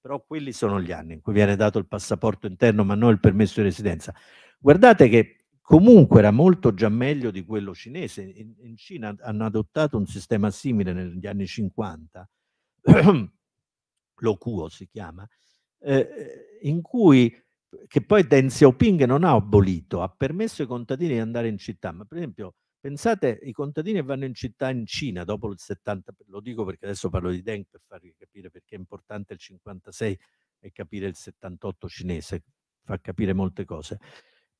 però quelli sono gli anni in cui viene dato il passaporto interno, ma non il permesso di residenza. Guardate che comunque era molto già meglio di quello cinese. In, in Cina hanno adottato un sistema simile negli anni 50, [CLEARS THROAT] locuo si chiama, eh, eh in cui che poi Deng Xiaoping non ha abolito, ha permesso ai contadini di andare in città, ma per esempio pensate i contadini vanno in città in Cina dopo il 70, lo dico perché adesso parlo di Deng per farvi capire perché è importante il 56 e capire il 78 cinese, fa capire molte cose.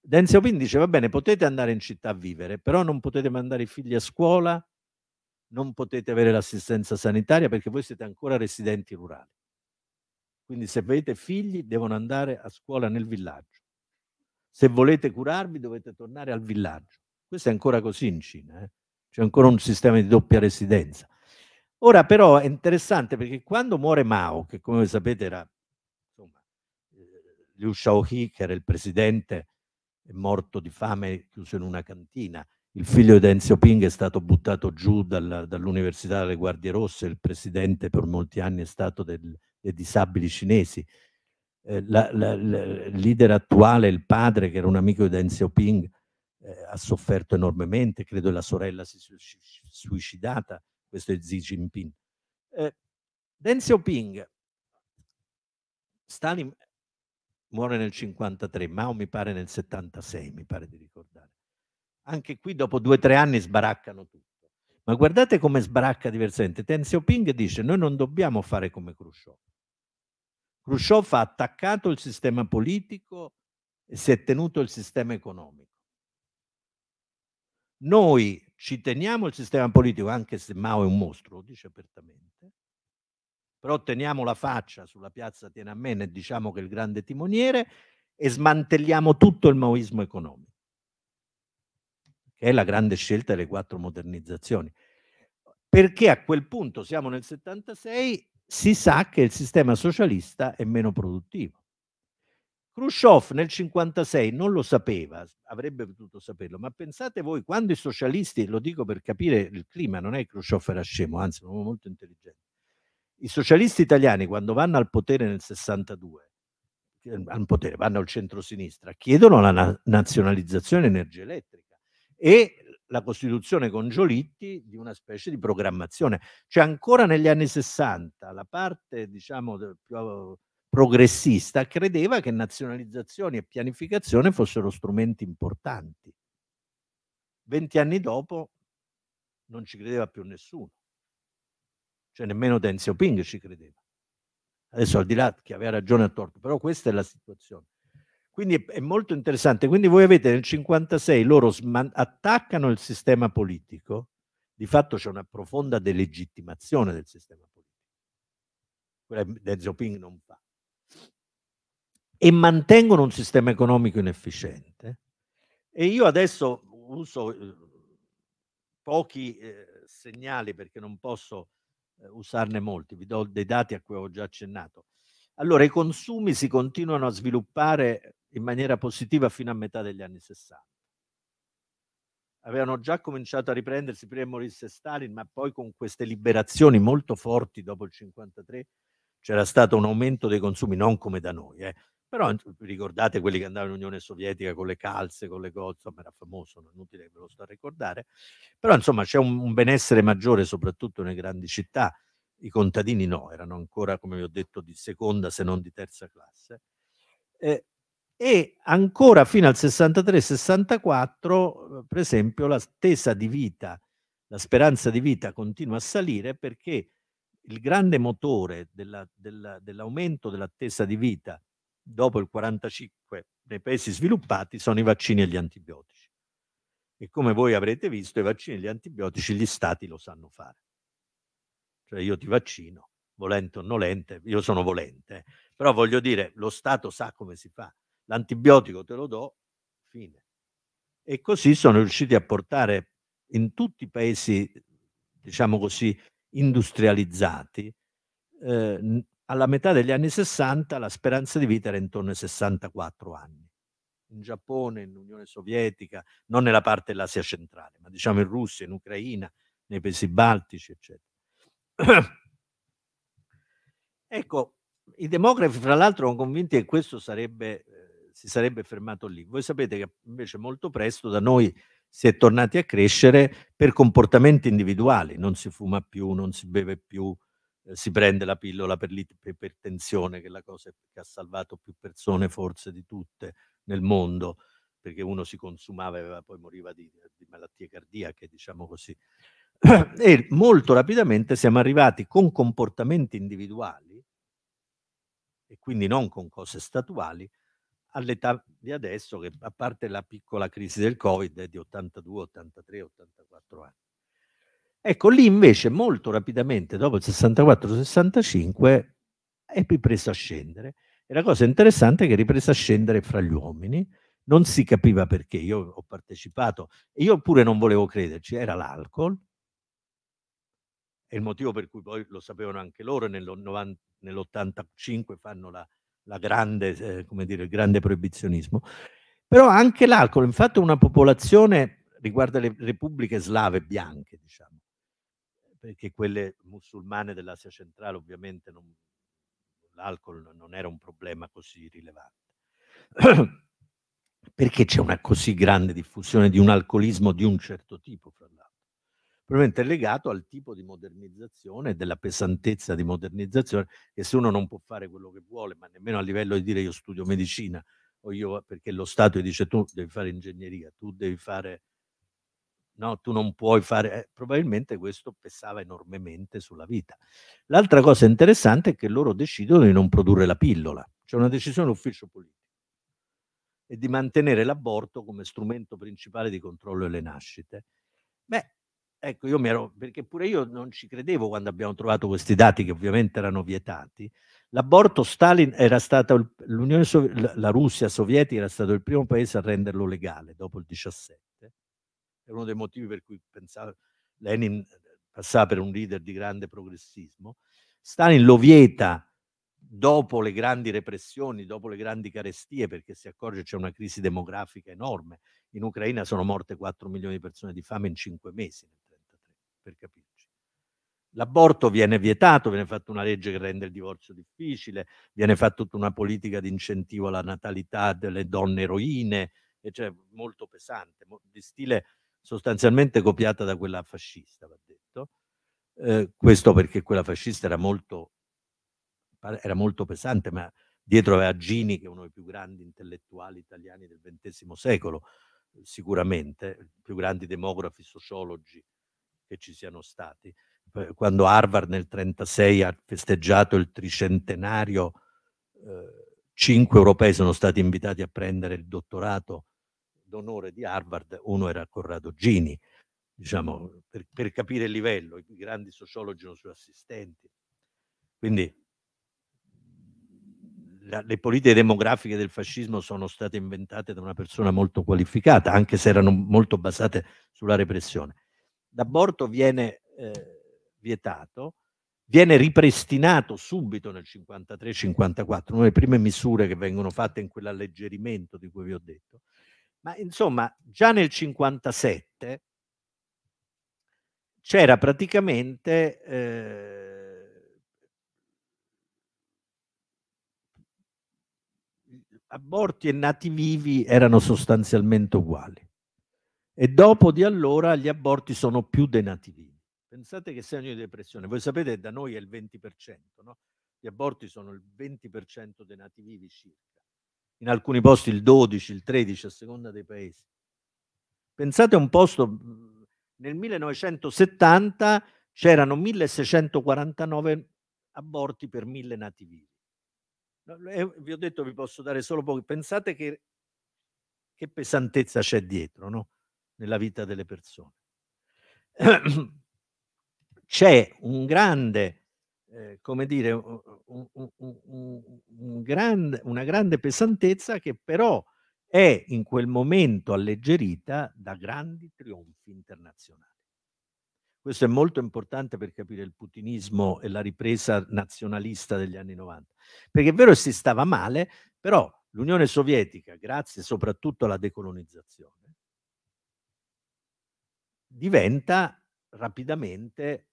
Deng Xiaoping dice va bene potete andare in città a vivere, però non potete mandare i figli a scuola, non potete avere l'assistenza sanitaria perché voi siete ancora residenti rurali. Quindi se avete figli devono andare a scuola nel villaggio. Se volete curarvi dovete tornare al villaggio. Questo è ancora così in Cina, eh? c'è ancora un sistema di doppia residenza. Ora però è interessante perché quando muore Mao, che come sapete era insomma, eh, Liu Shaoqi, che era il presidente, è morto di fame chiuso in una cantina, il figlio di Enzo Ping è stato buttato giù dalla, dall'Università delle Guardie Rosse, il presidente per molti anni è stato del, dei disabili cinesi. Eh, la, la, la, il leader attuale, il padre, che era un amico di Deng Xiaoping, eh, ha sofferto enormemente, credo la sorella si sia suicidata, questo è Xi Jinping. Eh, Deng Xiaoping, Stalin muore nel 53, Mao mi pare nel 76, mi pare di ricordare. Anche qui dopo due o tre anni sbaraccano tutto. Ma guardate come sbaracca diversamente. Deng Xiaoping dice noi non dobbiamo fare come Khrushchev. Khrushchev ha attaccato il sistema politico e si è tenuto il sistema economico. Noi ci teniamo il sistema politico, anche se Mao è un mostro, lo dice apertamente, però teniamo la faccia sulla piazza Tiananmen e diciamo che è il grande timoniere e smantelliamo tutto il maoismo economico, che è la grande scelta delle quattro modernizzazioni. Perché a quel punto, siamo nel 76, si sa che il sistema socialista è meno produttivo. Khrushchev nel 1956 non lo sapeva, avrebbe potuto saperlo, ma pensate voi quando i socialisti, lo dico per capire il clima, non è che Khrushchev era scemo, anzi un uomo molto intelligente, i socialisti italiani quando vanno al potere nel 62, ehm, al potere, vanno al centro-sinistra, chiedono la na- nazionalizzazione energia elettrica e la Costituzione con Giolitti di una specie di programmazione. Cioè ancora negli anni 60 la parte diciamo più uh, progressista credeva che nazionalizzazioni e pianificazione fossero strumenti importanti. Venti anni dopo non ci credeva più nessuno, cioè nemmeno Denzio Ping ci credeva. Adesso al di là che aveva ragione o torto, però questa è la situazione. Quindi è, è molto interessante. Quindi voi avete nel 1956 loro attaccano il sistema politico, di fatto c'è una profonda delegittimazione del sistema politico. Quella che Deng Xiaoping non fa. E mantengono un sistema economico inefficiente. E io adesso uso eh, pochi eh, segnali perché non posso eh, usarne molti, vi do dei dati a cui ho già accennato. Allora, i consumi si continuano a sviluppare in maniera positiva fino a metà degli anni 60. Avevano già cominciato a riprendersi prima morisse Stalin, ma poi con queste liberazioni molto forti dopo il 53 c'era stato un aumento dei consumi, non come da noi, eh. però ricordate quelli che andavano in Unione Sovietica con le calze, con le cose, insomma era famoso, non è inutile che ve lo sto a ricordare, però insomma c'è un, un benessere maggiore soprattutto nelle grandi città, i contadini no, erano ancora come vi ho detto di seconda se non di terza classe. Eh, e ancora fino al 63-64, eh, per esempio, la stesa di vita, la speranza di vita continua a salire perché il grande motore dell'aumento dell'attesa di vita dopo il 45 nei paesi sviluppati sono i vaccini e gli antibiotici. E come voi avrete visto, i vaccini e gli antibiotici gli stati lo sanno fare. Cioè io ti vaccino, volente o nolente, io sono volente, eh. però voglio dire, lo Stato sa come si fa l'antibiotico te lo do, fine. E così sono riusciti a portare in tutti i paesi, diciamo così, industrializzati, eh, alla metà degli anni 60 la speranza di vita era intorno ai 64 anni. In Giappone, in Unione Sovietica, non nella parte dell'Asia centrale, ma diciamo in Russia, in Ucraina, nei paesi baltici, eccetera. [COUGHS] ecco, i demografi, fra l'altro, sono convinti che questo sarebbe eh, si sarebbe fermato lì. Voi sapete che invece molto presto da noi si è tornati a crescere per comportamenti individuali, non si fuma più, non si beve più, eh, si prende la pillola per l'ipertensione, che è la cosa che ha salvato più persone forse di tutte nel mondo, perché uno si consumava e poi moriva di, di malattie cardiache, diciamo così. [CLEARS THROAT] E molto rapidamente siamo arrivati con comportamenti individuali e quindi non con cose statuali, all'età di adesso, che a parte la piccola crisi del Covid, è di 82, 83, 84 anni. Ecco, lì invece molto rapidamente, dopo il 64-65, è ripreso a scendere. E la cosa interessante è che è ripresa a scendere fra gli uomini, non si capiva perché, io ho partecipato, e io pure non volevo crederci, era l'alcol, è il motivo per cui poi lo sapevano anche loro, nell'85 fanno la, la grande, eh, come dire, il grande proibizionismo. Però anche l'alcol, infatti una popolazione, riguarda le repubbliche slave bianche, diciamo, perché quelle musulmane dell'Asia centrale ovviamente l'alcol non era un problema così rilevante. [CLEARS THROAT] perché c'è una così grande diffusione di un alcolismo di un certo tipo fra probabilmente legato al tipo di modernizzazione, della pesantezza di modernizzazione, che se uno non può fare quello che vuole, ma nemmeno a livello di dire io studio medicina, o io, perché lo Stato gli dice tu devi fare ingegneria, tu devi fare, no, tu non puoi fare, eh, probabilmente questo pesava enormemente sulla vita. L'altra cosa interessante è che loro decidono di non produrre la pillola, c'è una decisione dell'ufficio politico e di mantenere l'aborto come strumento principale di controllo delle nascite. Beh, Ecco, io mi ero, perché pure io non ci credevo quando abbiamo trovato questi dati che ovviamente erano vietati. L'aborto Stalin era stato, l'Unione Sovietica, la Russia sovietica era stato il primo paese a renderlo legale dopo il 17. È uno dei motivi per cui pensavo, Lenin passava per un leader di grande progressismo. Stalin lo vieta dopo le grandi repressioni, dopo le grandi carestie, perché si accorge che c'è una crisi demografica enorme in Ucraina sono morte 4 milioni di persone di fame in 5 mesi nel 1933, per capirci. L'aborto viene vietato, viene fatta una legge che rende il divorzio difficile, viene fatta tutta una politica di incentivo alla natalità delle donne eroine, cioè molto pesante, di stile sostanzialmente copiata da quella fascista, va detto. Eh, questo perché quella fascista era molto, era molto pesante, ma dietro aveva Gini, che è uno dei più grandi intellettuali italiani del XX secolo, sicuramente, i più grandi demografi sociologi che ci siano stati. Quando Harvard nel 1936 ha festeggiato il tricentenario, eh, cinque europei sono stati invitati a prendere il dottorato d'onore di Harvard, uno era Corrado Gini, diciamo, per, per capire il livello, i grandi sociologi sono suoi assistenti. Quindi la, le politiche demografiche del fascismo sono state inventate da una persona molto qualificata, anche se erano molto basate sulla repressione. L'aborto viene eh, vietato, viene ripristinato subito nel 53-54, una delle prime misure che vengono fatte in quell'alleggerimento di cui vi ho detto. Ma insomma, già nel 57 c'era praticamente eh, Aborti e nati vivi erano sostanzialmente uguali. E dopo di allora gli aborti sono più dei nati vivi. Pensate che segno di depressione. Voi sapete da noi è il 20%, no? Gli aborti sono il 20% dei nati vivi circa. In alcuni posti il 12, il 13, a seconda dei paesi. Pensate a un posto, nel 1970 c'erano 1649 aborti per mille nati vivi. Eh, vi ho detto vi posso dare solo pochi. Pensate che, che pesantezza c'è dietro no? nella vita delle persone. [CLEARS THROAT] C'è un grande, eh, come dire, un, un, un, grande, una grande pesantezza che però è in quel momento alleggerita da grandi trionfi internazionali. Questo è molto importante per capire il putinismo e la ripresa nazionalista degli anni 90. Perché è vero che si stava male, però l'Unione Sovietica, grazie soprattutto alla decolonizzazione, diventa rapidamente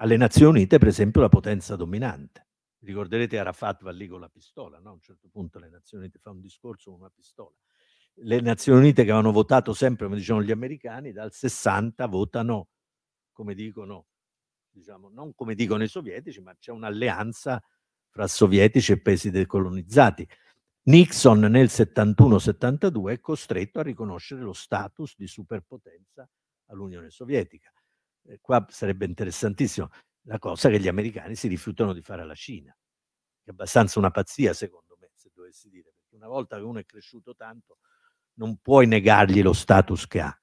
alle Nazioni Unite, per esempio, la potenza dominante. Ricorderete Arafat va lì con la pistola, no? a un certo punto le Nazioni Unite fa un discorso con una pistola. Le Nazioni Unite che avevano votato sempre, come dicevano gli americani, dal 60 votano come dicono, diciamo, non come dicono i sovietici, ma c'è un'alleanza fra sovietici e paesi decolonizzati. Nixon nel 71-72 è costretto a riconoscere lo status di superpotenza all'Unione Sovietica. E eh, qua sarebbe interessantissimo la cosa che gli americani si rifiutano di fare alla Cina, che è abbastanza una pazzia secondo me, se dovessi dire, perché una volta che uno è cresciuto tanto non puoi negargli lo status che ha.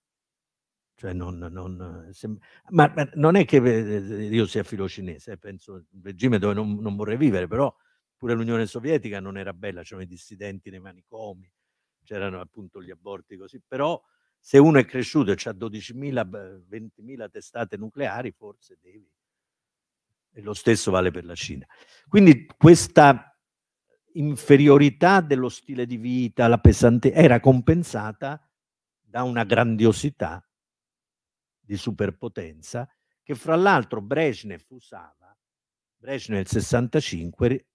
Cioè non, non, se, ma, ma, non è che eh, eh, io sia filo cinese, eh, penso un regime dove non, non vorrei vivere, però pure l'Unione Sovietica non era bella, c'erano i dissidenti nei manicomi, c'erano appunto gli aborti così, però se uno è cresciuto e ha 12.000, 20.000 testate nucleari, forse devi. E lo stesso vale per la Cina. Quindi questa inferiorità dello stile di vita, la pesantezza, era compensata da una grandiosità di superpotenza che fra l'altro Brezhnev usava, Brezhnev nel 65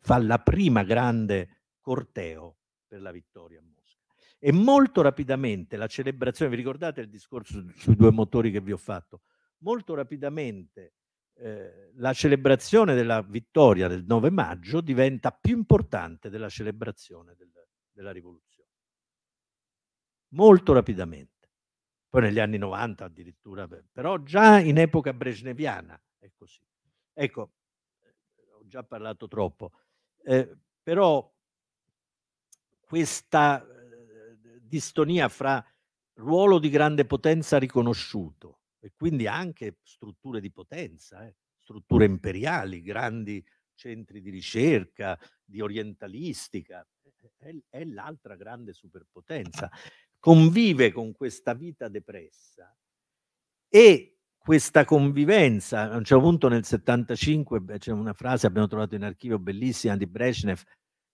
fa la prima grande corteo per la vittoria a Mosca. E molto rapidamente la celebrazione, vi ricordate il discorso sui due motori che vi ho fatto? Molto rapidamente eh, la celebrazione della vittoria del 9 maggio diventa più importante della celebrazione del, della rivoluzione. Molto rapidamente poi negli anni 90 addirittura, però già in epoca brezhneviana è così. Ecco, eh, ho già parlato troppo, eh, però questa eh, distonia fra ruolo di grande potenza riconosciuto e quindi anche strutture di potenza, eh, strutture imperiali, grandi centri di ricerca, di orientalistica, è, è l'altra grande superpotenza convive con questa vita depressa e questa convivenza, a un certo punto nel 75 c'è una frase, abbiamo trovato in archivio bellissima di Brezhnev,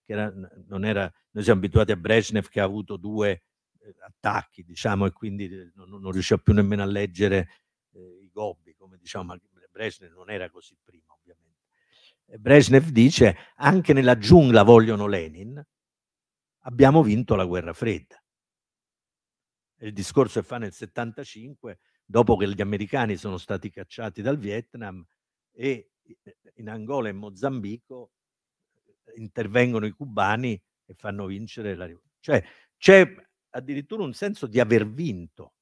che era, non era, noi siamo abituati a Brezhnev che ha avuto due eh, attacchi, diciamo, e quindi eh, non, non riusciva più nemmeno a leggere eh, i gobbi, come diciamo, ma Brezhnev non era così prima, ovviamente. E Brezhnev dice, anche nella giungla vogliono Lenin, abbiamo vinto la guerra fredda il discorso che fa nel 75, dopo che gli americani sono stati cacciati dal Vietnam e in Angola e Mozambico eh, intervengono i cubani e fanno vincere la rivoluzione. Cioè c'è addirittura un senso di aver vinto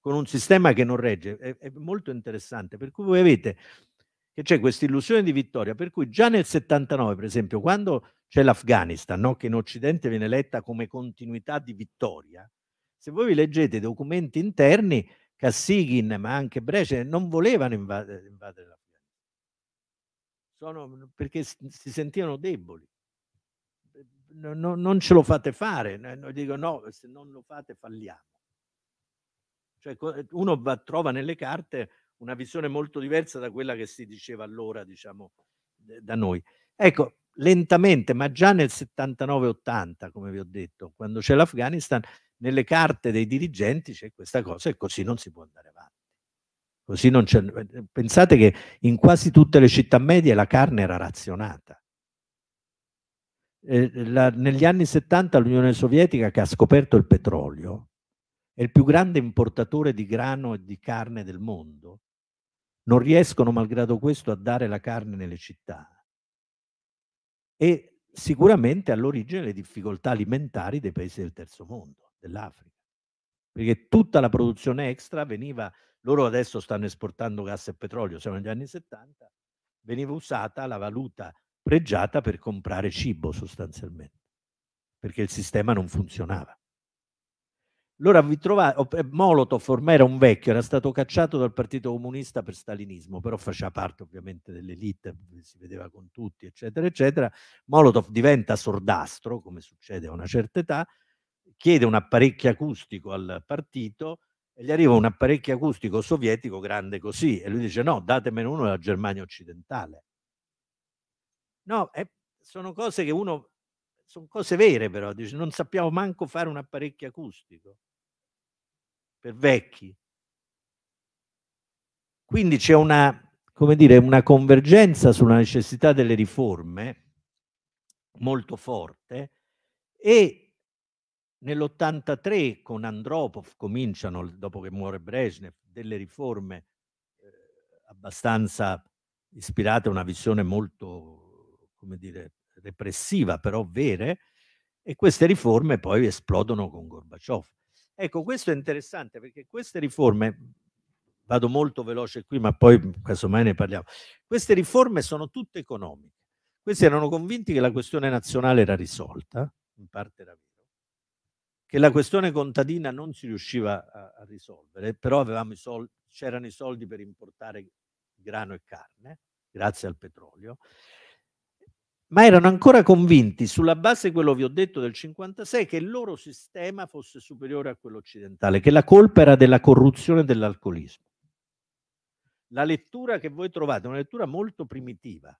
con un sistema che non regge. È, è molto interessante, per cui voi avete che c'è questa illusione di vittoria, per cui già nel 79, per esempio, quando c'è l'Afghanistan, no? che in Occidente viene letta come continuità di vittoria, se voi vi leggete i documenti interni, Kassigin, ma anche Brezhnev, non volevano invadere, eh, invadere l'Afghanistan. Mhmm, perché si sentivano deboli. No, no, non ce lo fate fare. Noi dico no, se non lo fate falliamo. Cioè, eh, uno va, trova nelle carte una visione molto diversa da quella che si diceva allora, diciamo, da noi. Ecco, lentamente, ma già nel 79-80, come vi ho detto, quando c'è l'Afghanistan, nelle carte dei dirigenti c'è questa cosa e così non si può andare avanti. Così non c'è, eh, pensate che in quasi tutte le città medie la carne era razionata. Eh, la, negli anni 70 l'Unione Sovietica che ha scoperto il petrolio è il più grande importatore di grano e di carne del mondo. Non riescono malgrado questo a dare la carne nelle città. E sicuramente all'origine le difficoltà alimentari dei paesi del terzo mondo dell'Africa, perché tutta la produzione extra veniva, loro adesso stanno esportando gas e petrolio, siamo negli anni 70, veniva usata la valuta pregiata per comprare cibo sostanzialmente, perché il sistema non funzionava. Allora vi trovate, eh, Molotov ormai era un vecchio, era stato cacciato dal Partito Comunista per stalinismo, però faceva parte ovviamente dell'elite, si vedeva con tutti, eccetera, eccetera. Molotov diventa sordastro, come succede a una certa età, chiede un apparecchio acustico al partito e gli arriva un apparecchio acustico sovietico grande così e lui dice no, datemene uno della Germania occidentale. No, è, sono cose che uno, sono cose vere però, dice non sappiamo manco fare un apparecchio acustico per vecchi. Quindi c'è una, come dire, una convergenza sulla necessità delle riforme molto forte e Nell'83 con Andropov cominciano, dopo che muore Brezhnev, delle riforme eh, abbastanza ispirate a una visione molto, come dire, repressiva, però vere, e queste riforme poi esplodono con Gorbaciov. Ecco, questo è interessante perché queste riforme, vado molto veloce qui, ma poi mm, casomai ne parliamo, queste riforme sono tutte economiche. Questi erano convinti che la questione nazionale era risolta, in parte era vera che la questione contadina non si riusciva a, a risolvere, però c'erano i soldi per importare grano e carne, grazie al petrolio, ma erano ancora convinti, sulla base di quello che vi ho detto del 56, che il loro sistema fosse superiore a quello occidentale, che la colpa era della corruzione e dell'alcolismo. La lettura che voi trovate è una lettura molto primitiva,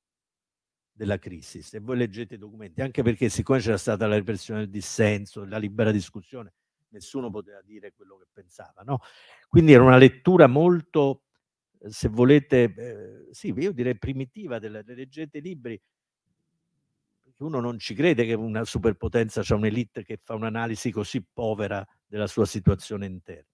della crisi. Se voi leggete i documenti, anche perché siccome c'era stata la repressione del dissenso, la libera discussione, nessuno poteva dire quello che pensava, no? Quindi era una lettura molto, eh, se volete, eh, sì, io direi primitiva, della, leggete i libri, uno non ci crede che una superpotenza c'è cioè un'elite che fa un'analisi così povera della sua situazione interna.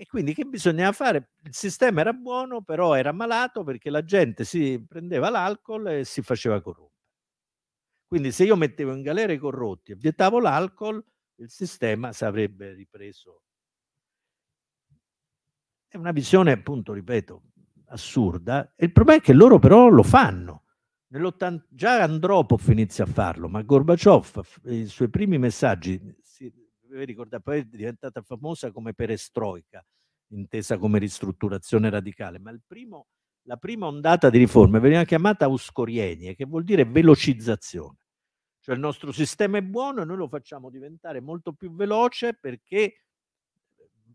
E quindi che bisognava fare? Il sistema era buono, però era malato perché la gente si prendeva l'alcol e si faceva corrompere. Quindi se io mettevo in galera i corrotti e vietavo l'alcol, il sistema si avrebbe ripreso. È una visione, appunto, ripeto, assurda. Il problema è che loro però lo fanno. Già Andropov inizia a farlo, ma Gorbaciov, i suoi primi messaggi vi ricordate, poi è diventata famosa come perestroica, intesa come ristrutturazione radicale, ma il primo, la prima ondata di riforme veniva chiamata Uscorienie, che vuol dire velocizzazione. Cioè il nostro sistema è buono e noi lo facciamo diventare molto più veloce perché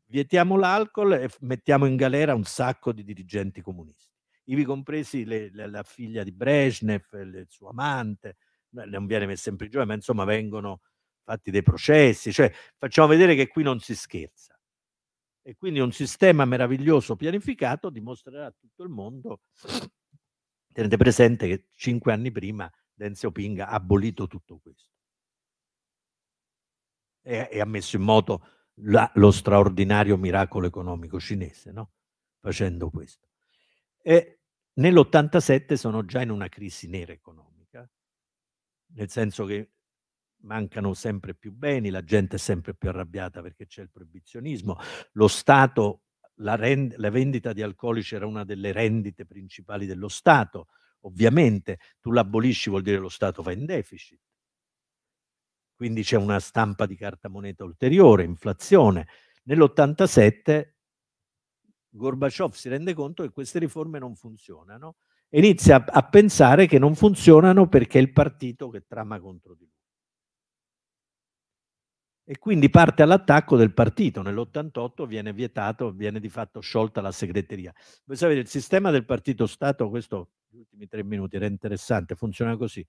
vietiamo l'alcol e mettiamo in galera un sacco di dirigenti comunisti, ivi compresi le, le, la figlia di Brezhnev, il suo amante, non viene messa in prigione, ma insomma vengono fatti dei processi, cioè facciamo vedere che qui non si scherza. E quindi un sistema meraviglioso pianificato dimostrerà a tutto il mondo, [SNIFFS] tenete presente che cinque anni prima Deng Xiaoping ha abolito tutto questo e, e ha messo in moto la, lo straordinario miracolo economico cinese, no? facendo questo. E nell'87 sono già in una crisi nera economica, nel senso che mancano sempre più beni, la gente è sempre più arrabbiata perché c'è il proibizionismo, lo Stato, la, rend- la vendita di alcolici era una delle rendite principali dello Stato, ovviamente tu l'abolisci vuol dire lo Stato va in deficit, quindi c'è una stampa di carta moneta ulteriore, inflazione. Nell'87 Gorbaciov si rende conto che queste riforme non funzionano e inizia a, a pensare che non funzionano perché è il partito che trama contro di lui e quindi parte all'attacco del partito. Nell'88 viene vietato, viene di fatto sciolta la segreteria. Voi sapete, il sistema del partito Stato, questo negli ultimi tre minuti era interessante, funziona così,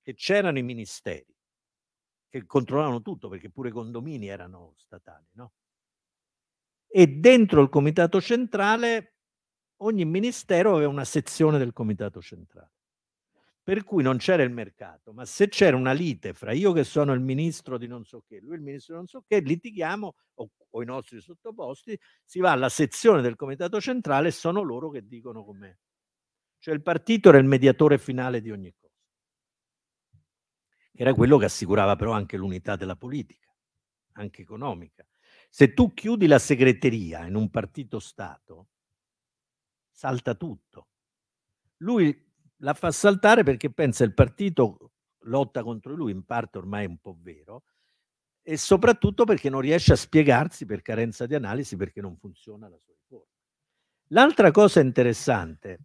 che c'erano i ministeri che controllavano tutto, perché pure i condomini erano statali, no? E dentro il comitato centrale ogni ministero aveva una sezione del comitato centrale per cui non c'era il mercato, ma se c'era una lite fra io che sono il ministro di non so che, lui il ministro di non so che, litighiamo o, o i nostri sottoposti, si va alla sezione del comitato centrale e sono loro che dicono com'è. Cioè il partito era il mediatore finale di ogni cosa. Era quello che assicurava però anche l'unità della politica, anche economica. Se tu chiudi la segreteria in un partito Stato, salta tutto. Lui la fa saltare perché pensa il partito lotta contro lui, in parte ormai è un po' vero, e soprattutto perché non riesce a spiegarsi per carenza di analisi perché non funziona la sua riforma. L'altra cosa interessante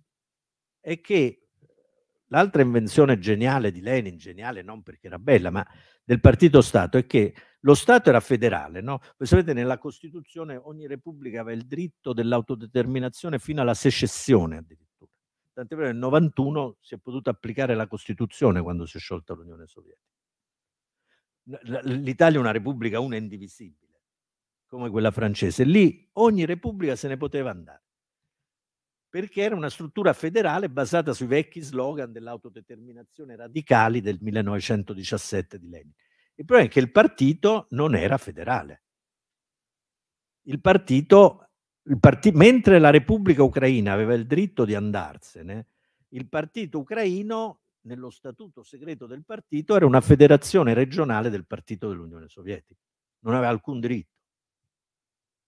è che l'altra invenzione geniale di Lenin, geniale non perché era bella, ma del partito Stato, è che lo Stato era federale, no? Voi sapete, nella Costituzione ogni repubblica aveva il diritto dell'autodeterminazione fino alla secessione addirittura tant'è vero che nel 91 si è potuta applicare la Costituzione quando si è sciolta l'Unione Sovietica. L'Italia è una repubblica una indivisibile, come quella francese. Lì ogni repubblica se ne poteva andare, perché era una struttura federale basata sui vecchi slogan dell'autodeterminazione radicali del 1917 di Lenin. Il problema è che il partito non era federale. Il partito mentre la Repubblica Ucraina aveva il diritto di andarsene, il partito ucraino, nello statuto segreto del partito, era una federazione regionale del partito dell'Unione Sovietica. Non aveva alcun diritto.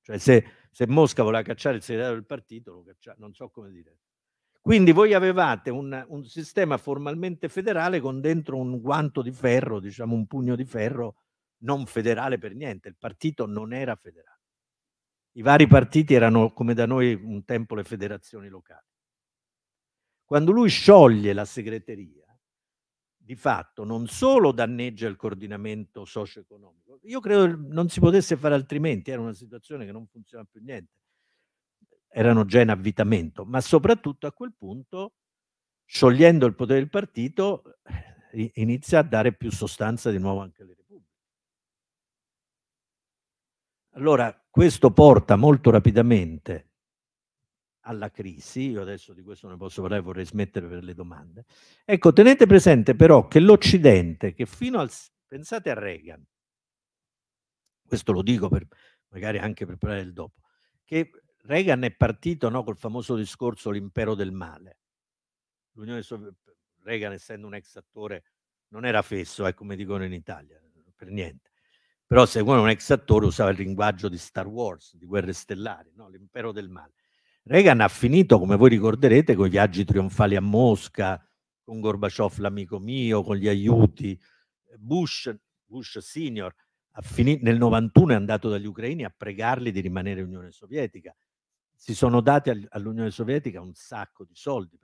Cioè se, se Mosca voleva cacciare il segretario del partito, lo cacciava, non so come dire. Quindi voi avevate un, un, sistema formalmente federale con dentro un guanto di ferro, diciamo un pugno di ferro non federale per niente, il partito non era federale. I vari partiti erano come da noi un tempo le federazioni locali. Quando lui scioglie la segreteria, di fatto non solo danneggia il coordinamento socio-economico, io credo non si potesse fare altrimenti, era una situazione che non funzionava più niente, erano già in avvitamento, ma soprattutto a quel punto, sciogliendo il potere del partito, eh, inizia a dare più sostanza di nuovo anche alle Allora, questo porta molto rapidamente alla crisi, io adesso di questo ne posso parlare, vorrei smettere per le domande. Ecco, tenete presente però che l'Occidente, che fino al... pensate a Reagan, questo lo dico per, magari anche per parlare del dopo, che Reagan è partito no, col famoso discorso l'impero del male. L'Unione Sovietica, Reagan essendo un ex attore, non era fesso, è eh, come dicono in Italia, per niente però Segone è un ex attore, usava il linguaggio di Star Wars, di Guerre Stellari, no? l'impero del male. Reagan ha finito, come voi ricorderete, con i viaggi trionfali a Mosca, con Gorbaciov l'amico mio, con gli aiuti. Bush, Bush senior, finito, nel 91 è andato dagli ucraini a pregarli di rimanere Unione Sovietica. Si sono dati all'Unione Sovietica un sacco di soldi.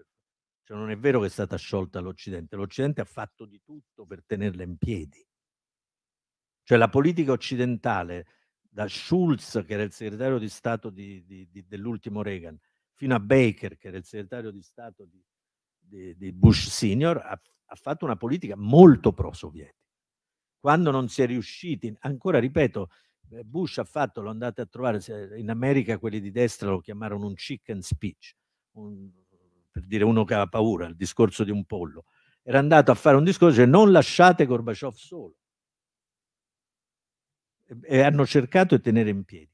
Cioè non è vero che è stata sciolta l'Occidente. L'Occidente ha fatto di tutto per tenerla in piedi cioè la politica occidentale, da Schulz, che era il segretario di Stato di, di, di, dell'ultimo Reagan, fino a Baker, che era il segretario di Stato di, Bush Senior, ha, ha fatto una politica molto pro-sovietica. Quando non si è riusciti, ancora ripeto, eh, Bush ha fatto, lo andate a trovare, in America quelli di destra lo chiamarono un chicken speech, un, per dire uno che aveva paura, il discorso di un pollo. Era andato a fare un discorso, cioè non lasciate Gorbaciov solo. Ehm, e hanno cercato di tenere in piedi.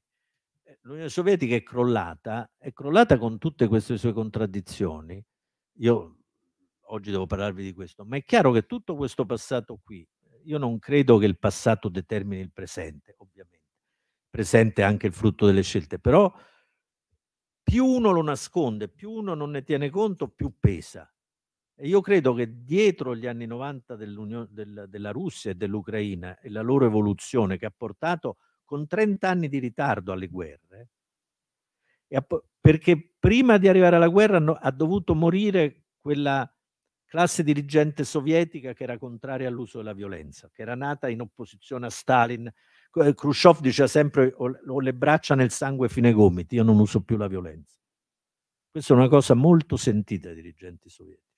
Eh, L'Unione Sovietica è crollata, è crollata con tutte queste sue contraddizioni. Io oggi devo parlarvi di questo, ma è chiaro che tutto questo passato qui, io non credo che il passato determini il presente, ovviamente. presente è anche il frutto delle scelte, però più uno lo nasconde, più uno non ne tiene conto, più pesa. E io credo che dietro gli anni 90 del, della Russia e dell'Ucraina e la loro evoluzione che ha portato con 30 anni di ritardo alle guerre, perché prima di arrivare alla guerra no, ha dovuto morire quella classe dirigente sovietica che era contraria all'uso della violenza, che era nata in opposizione a Stalin. Eh, Khrushchev diceva sempre ho le braccia nel sangue fine ai gomiti, io non uso più la violenza. Questa è una cosa molto sentita dai dirigenti sovietici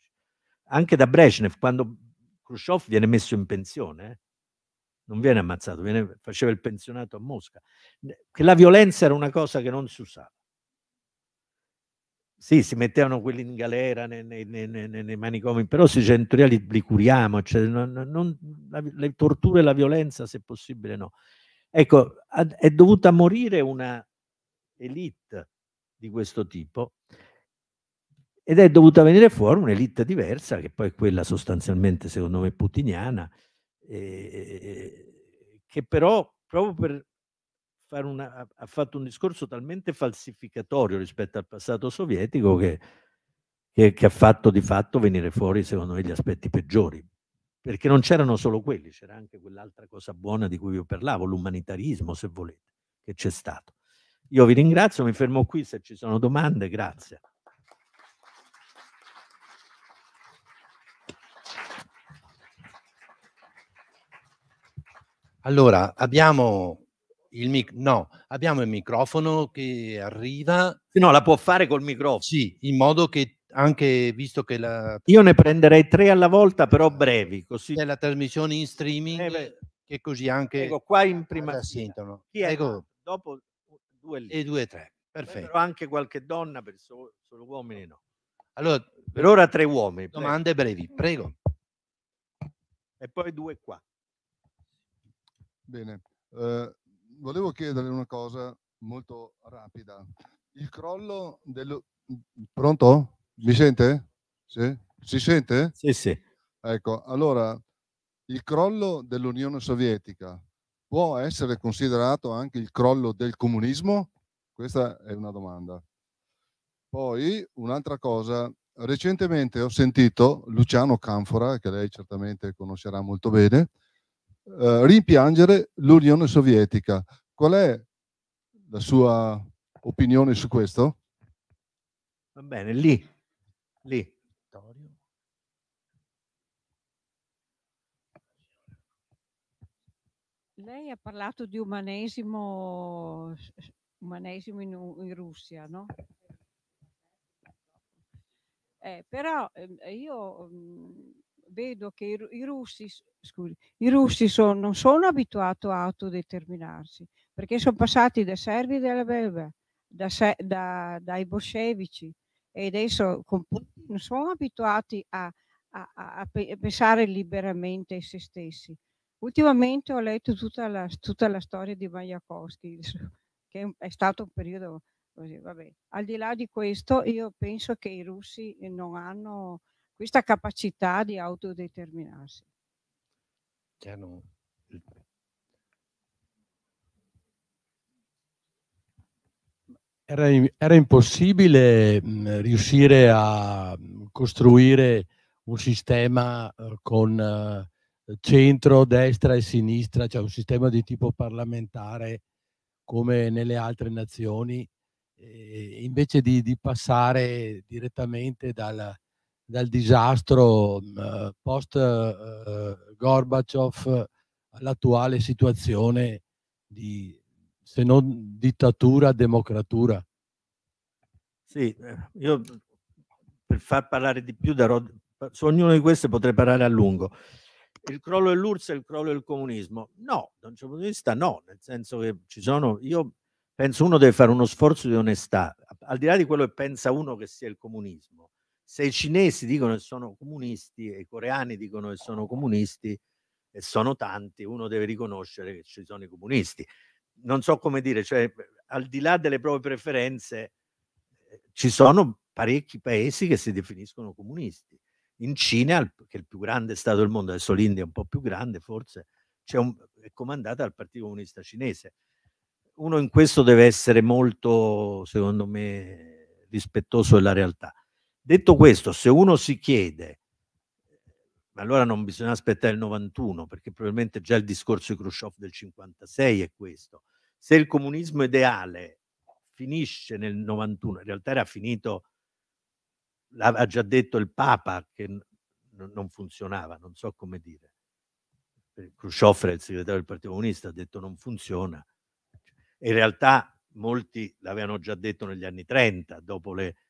anche da Brezhnev, quando Khrushchev viene messo in pensione, eh, non viene ammazzato, viene, faceva il pensionato a Mosca, che la violenza era una cosa che non si usava. Sì, si mettevano quelli in galera nei, nei, nei, nei manicomi, però sui centuriali li curiamo, cioè non, non, la, le torture e la violenza, se possibile, no. Ecco, è dovuta morire una elite di questo tipo ed è dovuta venire fuori un'elite diversa, che poi è quella sostanzialmente, secondo me, putiniana, eh, che però proprio per fare una, ha fatto un discorso talmente falsificatorio rispetto al passato sovietico che, che, che ha fatto di fatto venire fuori, secondo me, gli aspetti peggiori. Perché non c'erano solo quelli, c'era anche quell'altra cosa buona di cui vi parlavo, l'umanitarismo, se volete, che c'è stato. Io vi ringrazio, mi fermo qui se ci sono domande, grazie. Allora, abbiamo il, mic- no, abbiamo il microfono che arriva. No, la può fare col microfono. Sì, in modo che anche visto che la... Io ne prenderei tre alla volta, però brevi, così... Nella trasmissione in streaming, eh che così anche... Ecco, qua in prima... Sentono. Chi ecco. Dopo due lì. E due, tre. Perfetto. Però anche qualche donna, per solo, solo uomini no. Allora, per ora tre uomini. Domande prego. brevi, prego. E poi due qua. Bene, eh, volevo chiedere una cosa molto rapida. Il crollo del... Pronto? Mi sente? Sì? Si sente? Sì, sì. Ecco, allora, il crollo dell'Unione Sovietica può essere considerato anche il crollo del comunismo? Questa è una domanda. Poi, un'altra cosa, recentemente ho sentito Luciano Canfora, che lei certamente conoscerà molto bene, eh, rimpiangere l'Unione Sovietica. Qual è la sua opinione su questo? Va bene, lì, lì. Lei ha parlato di umanesimo, umanesimo in, in, Russia, no? Eh, però eh, io mh, mm, vedo che i, i russi, scusi, i russi son, non sono abituati a autodeterminarsi, perché sono passati dai servi della belva, da da, dai bolscevici e adesso con Putin sono abituati a, a, a, pensare liberamente a se stessi. Ultimamente ho letto tutta la, tutta la storia di Majakowski, che è stato un periodo così, vabbè. Al di là di questo, io penso che i russi non hanno questa capacità di autodeterminarsi. Chiaro. Era, era impossibile mh, mhmm, riuscire a mhmm, costruire un sistema eh, con uh, centro, destra e sinistra, cioè un sistema di tipo parlamentare come nelle altre nazioni, eh, invece di, di passare direttamente dalla, dal disastro eh, post eh, Gorbaciov all'attuale situazione di, se non dittatura, democratura. Sì, eh, io per far parlare di più darò, su ognuno di queste potrei parlare a lungo. Il crollo dell'URSS e il crollo del comunismo? No, da un certo punto di vista no, nel senso che ci sono, io penso uno deve fare uno sforzo di onestà, al di là di quello che pensa uno che sia il comunismo, se i cinesi dicono che sono comunisti e i coreani dicono che sono comunisti, e sono tanti, uno deve riconoscere che ci sono i comunisti. Non so come dire, cioè, eh, al di là delle proprie preferenze, eh, ci sono parecchi paesi che si definiscono comunisti. In Cina, che è il più grande Stato del mondo, adesso l'India è un po' più grande, forse un, è comandata dal Partito Comunista Cinese. Uno in questo deve essere molto, secondo me, rispettoso della realtà. Detto questo, se uno si chiede, allora non bisogna aspettare il 91, perché probabilmente già il discorso di Khrushchev del 56 è questo. Se il comunismo ideale finisce nel 91, in realtà era finito, l'ha già detto il Papa che non funzionava, non so come dire. Khrushchev era il segretario del Partito Comunista, ha detto non funziona. In realtà molti l'avevano già detto negli anni 30, dopo le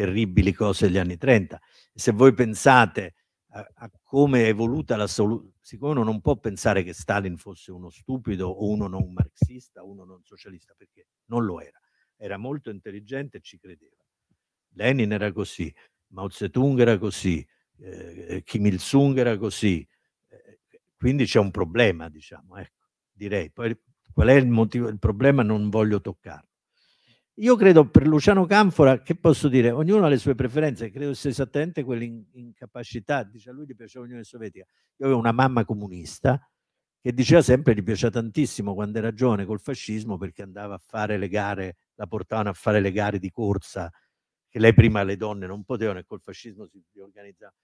terribili cose degli anni 30. Se voi pensate a, a come è evoluta la soluzione, siccome uno non può pensare che Stalin fosse uno stupido o uno non marxista, uno non socialista, perché non lo era. Era molto intelligente e ci credeva. Lenin era così, Mao Zedong era così, eh, eh Kim Il-sung era così. Eh, quindi c'è un problema, diciamo, ecco, direi. Poi qual è il motivo? Il problema non voglio toccarlo. Io credo per Luciano Canfora, che posso dire, ognuno ha le sue preferenze, credo sia esattamente quell'incapacità, dice a lui gli piaceva l'Unione Sovietica. Io avevo una mamma comunista che diceva sempre gli piaceva tantissimo quando era giovane col fascismo perché andava a fare le gare, la portavano a fare le gare di corsa che lei prima le donne non potevano e col fascismo si organizzava.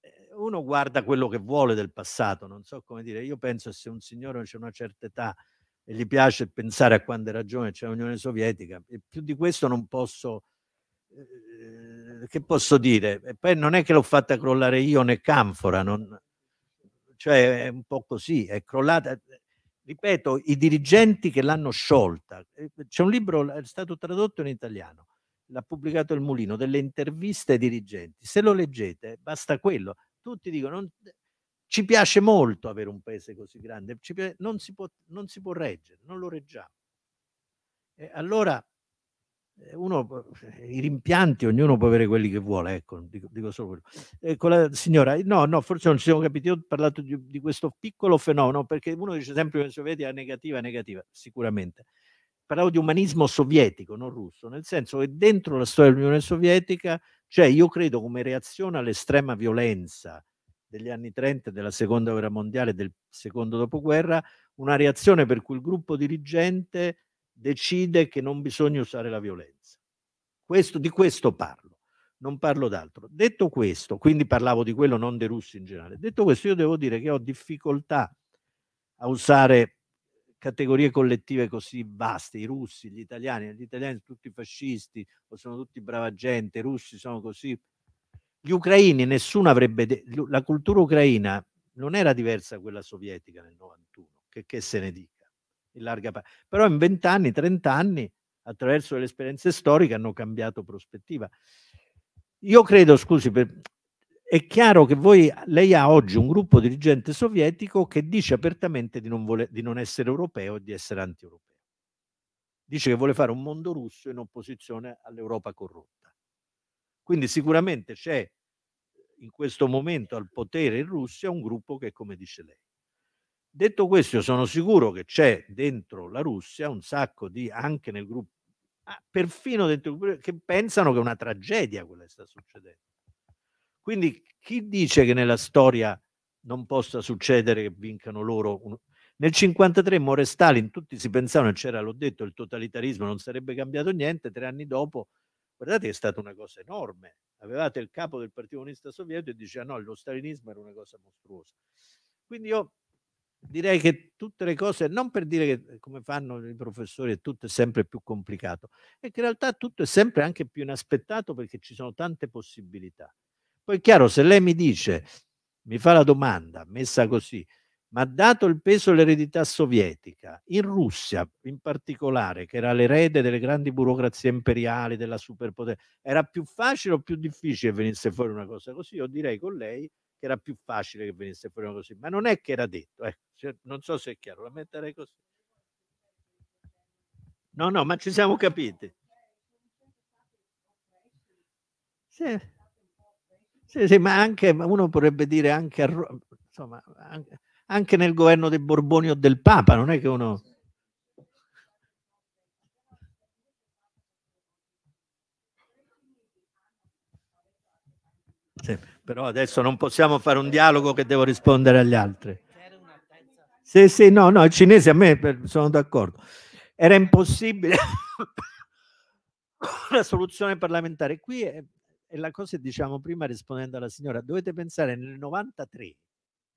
Eh, uno guarda quello che vuole del passato, non so come dire, io penso se un signore c'è una certa età e gli piace pensare a quando era giovane c'era cioè l'Unione Sovietica e più di questo non posso eh, che posso dire e poi non è che l'ho fatta crollare io né Canfora non, cioè è un po' così è crollata ripeto i dirigenti che l'hanno sciolta c'è un libro è stato tradotto in italiano l'ha pubblicato il Mulino delle interviste ai dirigenti se lo leggete basta quello tutti dicono ci piace molto avere un paese così grande, piace, non, si può, non si può reggere, non lo reggiamo. E allora eh, uno, i rimpianti, ognuno può avere quelli che vuole, ecco, dico, dico solo quello. Eh, la, signora, no, no, forse non ci siamo capiti, io ho parlato di, di questo piccolo fenomeno, perché uno dice sempre che la Sovietica è negativa, negativa, sicuramente. Parlavo di umanismo sovietico, non russo, nel senso che dentro la storia dell'Unione Sovietica, cioè io credo come reazione all'estrema violenza degli anni 30 della seconda guerra mondiale, del secondo dopoguerra, una reazione per cui il gruppo dirigente decide che non bisogna usare la violenza. Questo, di questo parlo, non parlo d'altro. Detto questo, quindi parlavo di quello, non dei russi in generale, detto questo io devo dire che ho difficoltà a usare categorie collettive così vaste, i russi, gli italiani, gli italiani sono tutti fascisti o sono tutti brava gente, i russi sono così, gli ucraini, nessuno avrebbe, de- la cultura ucraina non era diversa da quella sovietica nel 91, che, che se ne dica, in larga parte. Però in 20 anni, 30 anni, attraverso le esperienze storiche, hanno cambiato prospettiva. Io credo, scusi, per, è chiaro che voi, lei ha oggi un gruppo dirigente sovietico che dice apertamente di non, vole, di non essere europeo e di essere anti-europeo. Dice che vuole fare un mondo russo in opposizione all'Europa corrotta. Quindi sicuramente c'è in questo momento al potere in Russia un gruppo che come dice lei. Detto questo, sono sicuro che c'è dentro la Russia un sacco di, anche nel gruppo, ah, perfino dentro che pensano che è una tragedia quella che sta succedendo. Quindi chi dice che nella storia non possa succedere che vincano loro? Un... Nel 1953 muore Stalin, tutti si pensavano, e c'era, l'ho detto, il totalitarismo, non sarebbe cambiato niente, tre anni dopo Guardate, è stata una cosa enorme. Avevate il capo del Partito Comunista Sovietico e diceva no, lo stalinismo era una cosa mostruosa. Quindi io direi che tutte le cose, non per dire che eh, come fanno i professori è tutto sempre più complicato, è che in realtà tutto è sempre anche più inaspettato perché ci sono tante possibilità. Poi è chiaro, se lei mi dice, mi fa la domanda, messa così, ma dato il peso dell'eredità sovietica, in Russia in particolare, che era l'erede delle grandi burocrazie imperiali, della superpotenza, era più facile o più difficile che venisse fuori una cosa così? Io direi con lei che era più facile che venisse fuori una cosa così, ma non è che era detto, eh. cioè, non so se è chiaro, la metterei così. No, no, ma ci siamo capiti. Sì, sì, sì ma anche uno potrebbe dire anche a Roma, insomma, anche, anche nel governo dei Borboni o del Papa, non è che uno... Sì, però adesso non possiamo fare un dialogo che devo rispondere agli altri. Sì, sì, no, no, il cinese a me sono d'accordo. Era impossibile la [COUGHS] soluzione parlamentare. Qui è, è la cosa diciamo prima rispondendo alla signora, dovete pensare nel 93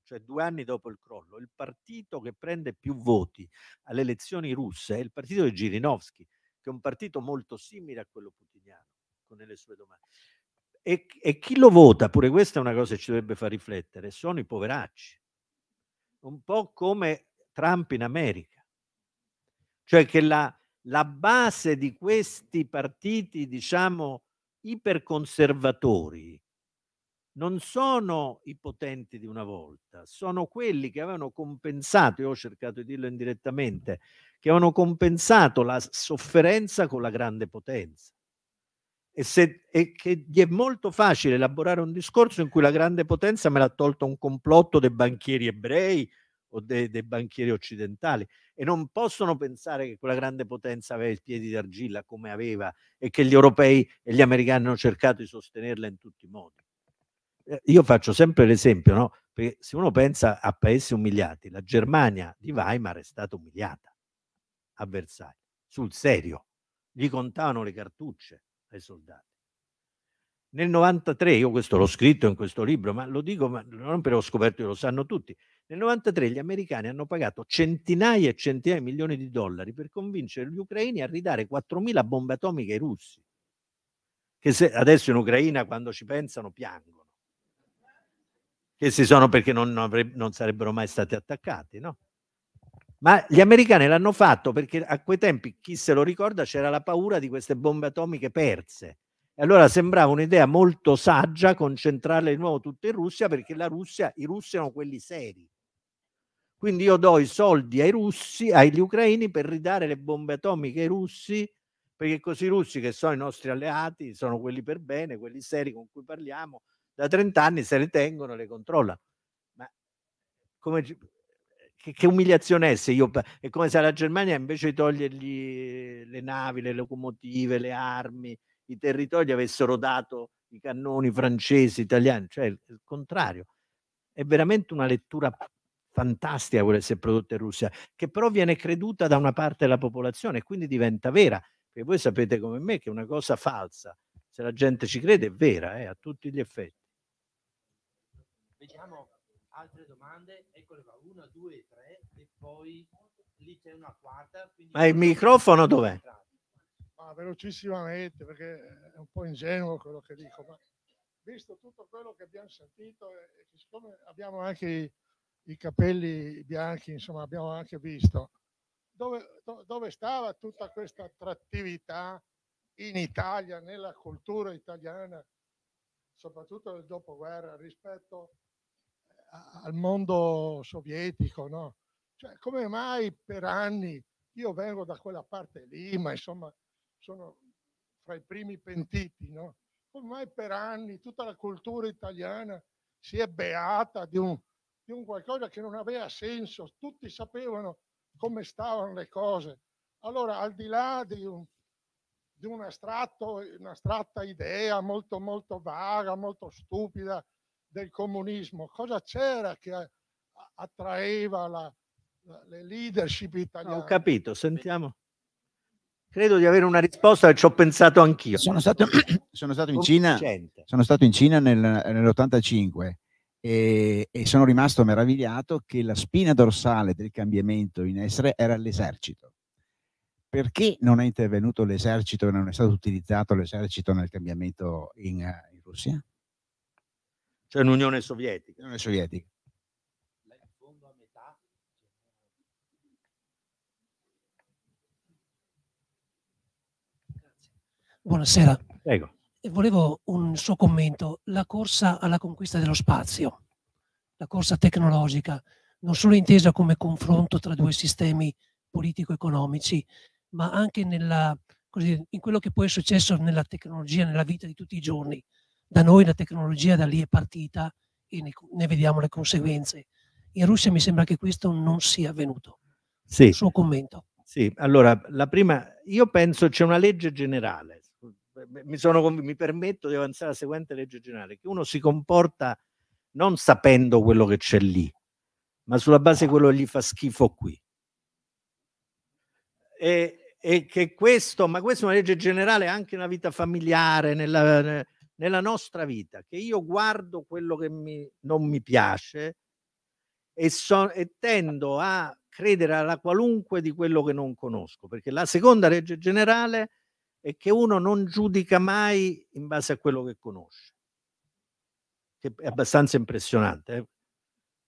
cioè due anni dopo il crollo, il partito che prende più voti alle elezioni russe è il partito di Girinovsky, che è un partito molto simile a quello putiniano, con le sue domande. E, e chi lo vota, pure questa è una cosa che ci dovrebbe far riflettere, sono i poveracci, un po' come Trump in America. Cioè che la, la base di questi partiti, diciamo, iperconservatori non sono i potenti di una volta, sono quelli che avevano compensato, io ho cercato di dirlo indirettamente, che avevano compensato la sofferenza con la grande potenza. E, se, e che gli è molto facile elaborare un discorso in cui la grande potenza me l'ha tolto un complotto dei banchieri ebrei o dei, dei banchieri occidentali e non possono pensare che quella grande potenza aveva i piedi d'argilla come aveva e che gli europei e gli americani hanno cercato di sostenerla in tutti i modi eh, io faccio sempre l'esempio, no? Perché se uno pensa a paesi umiliati, la Germania di Weimar è stata umiliata a Versailles, sul serio. Gli contavano le cartucce ai soldati. Nel 93, io questo l'ho scritto in questo libro, ma lo dico ma non perché ho scoperto, lo sanno tutti. Nel 93 gli americani hanno pagato centinaia e centinaia di milioni di dollari per convincere gli ucraini a ridare 4.000 bombe atomiche ai russi. Che se, adesso in Ucraina, quando ci pensano, piangono che si sono perché non, non, non sarebbero mai stati attaccati, no? Ma gli americani l'hanno fatto perché a quei tempi, chi se lo ricorda, c'era la paura di queste bombe atomiche perse. E allora sembrava un'idea molto saggia concentrarle di nuovo tutte in Russia perché la Russia, i russi erano quelli seri. Quindi io do i soldi ai russi, agli ucraini per ridare le bombe atomiche ai russi, perché così i russi che sono i nostri alleati, sono quelli per bene, quelli seri con cui parliamo, da 30 anni se le tengono, le controllano. Ma come, che, che, umiliazione è se io... È come se la Germania invece di togliergli le navi, le locomotive, le armi, i territori avessero dato i cannoni francesi, italiani, cioè il contrario. È veramente una lettura fantastica quella che si è prodotta in Russia, che però viene creduta da una parte della popolazione e quindi diventa vera, perché voi sapete come me che una cosa falsa, se la gente ci crede, è vera, eh, a tutti gli effetti. Vediamo altre domande, eccole qua, una, due, tre e poi lì c'è una quarta. Ma il microfono dov'è? Ma velocissimamente perché è un po' ingenuo quello che dico, ma visto tutto quello che abbiamo sentito e siccome abbiamo anche i, i capelli bianchi, insomma abbiamo anche visto, dove, do, dove stava tutta questa attrattività in Italia, nella cultura italiana, soprattutto nel dopoguerra, rispetto a al mondo sovietico, no? Cioè, come mai per anni io vengo da quella parte lì, ma insomma sono fra i primi pentiti, no? Come mai per anni tutta la cultura italiana si è beata di un, di un qualcosa che non aveva senso, tutti sapevano come stavano le cose. Allora, al di là di, un, di un astratto, una idea molto, molto vaga, molto stupida, del comunismo, cosa c'era che eh, attraeva la, la, le leadership italiane? ho capito, sentiamo. Credo di avere una risposta, ci ho pensato anch'io. Sono stato, [COUGHS] sono stato in Cina, sono stato in Cina nel, nell'85 e, e, sono rimasto meravigliato che la spina dorsale del cambiamento in essere era l'esercito. Perché non è intervenuto l'esercito e non è stato utilizzato l'esercito nel cambiamento in, eh, in Russia? cioè l'Unione Sovietica. L'Unione Sovietica. Cioè, Buonasera. Prego. Eh, volevo un suo commento. La corsa alla conquista dello spazio, la corsa tecnologica, non solo intesa come confronto tra due sistemi politico-economici, ma anche nella, così, in quello che poi è successo nella tecnologia, nella vita di tutti i giorni da noi la tecnologia da lì è partita e ne, ne vediamo le conseguenze. In Russia mi sembra che questo non sia avvenuto. Sì. Il suo commento. Sì, allora, la prima, io penso c'è una legge generale, mi, sono, mi permetto di avanzare la seguente legge generale, che uno si comporta non sapendo quello che c'è lì, ma sulla base di quello che gli fa schifo qui. E, e che questo, ma questa è una legge generale anche nella vita familiare, nella, nella nostra vita, che io guardo quello che mi, non mi piace e, so, e tendo a credere alla qualunque di quello che non conosco, perché la seconda legge generale è che uno non giudica mai in base a quello che conosce, che è abbastanza impressionante. Eh?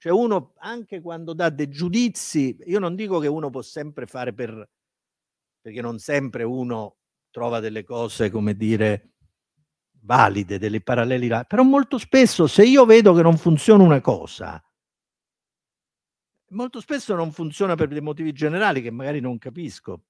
Cioè uno anche quando dà dei giudizi, io non dico che uno può sempre fare per, perché non sempre uno trova delle cose, come dire, valide, delle parallele, però molto spesso se io vedo che non funziona una cosa, molto spesso non funziona per dei motivi generali che magari non capisco.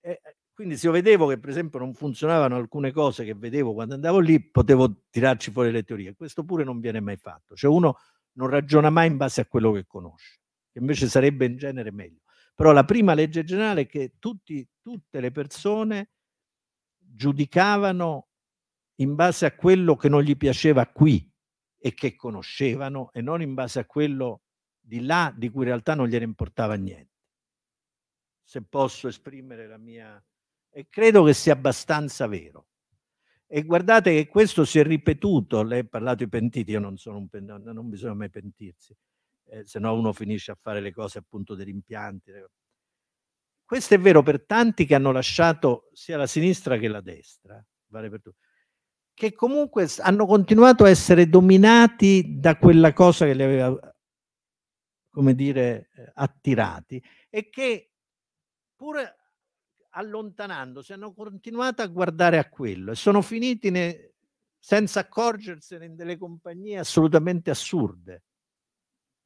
Eh, quindi se io vedevo che per esempio non funzionavano alcune cose che vedevo quando andavo lì, potevo tirarci fuori le teorie. Questo pure non viene mai fatto. Cioè uno non ragiona mai in base a quello che conosce, che invece sarebbe in genere meglio. Però la prima legge generale è che tutti, tutte le persone giudicavano in base a quello che non gli piaceva qui e che conoscevano e non in base a quello di là di cui in realtà non gliene importava niente. Se posso esprimere la mia... E credo che sia abbastanza vero. E guardate che questo si è ripetuto, lei ha parlato di pentiti, io non sono un pentito, non bisogna mai pentirsi, eh, se no uno finisce a fare le cose appunto dei rimpianti. Questo è vero per tanti che hanno lasciato sia la sinistra che la destra, vale per tutti che comunque hanno continuato a essere dominati da quella cosa che li aveva, come dire, attirati e che pur allontanandosi hanno continuato a guardare a quello e sono finiti ne, senza accorgersene in delle compagnie assolutamente assurde.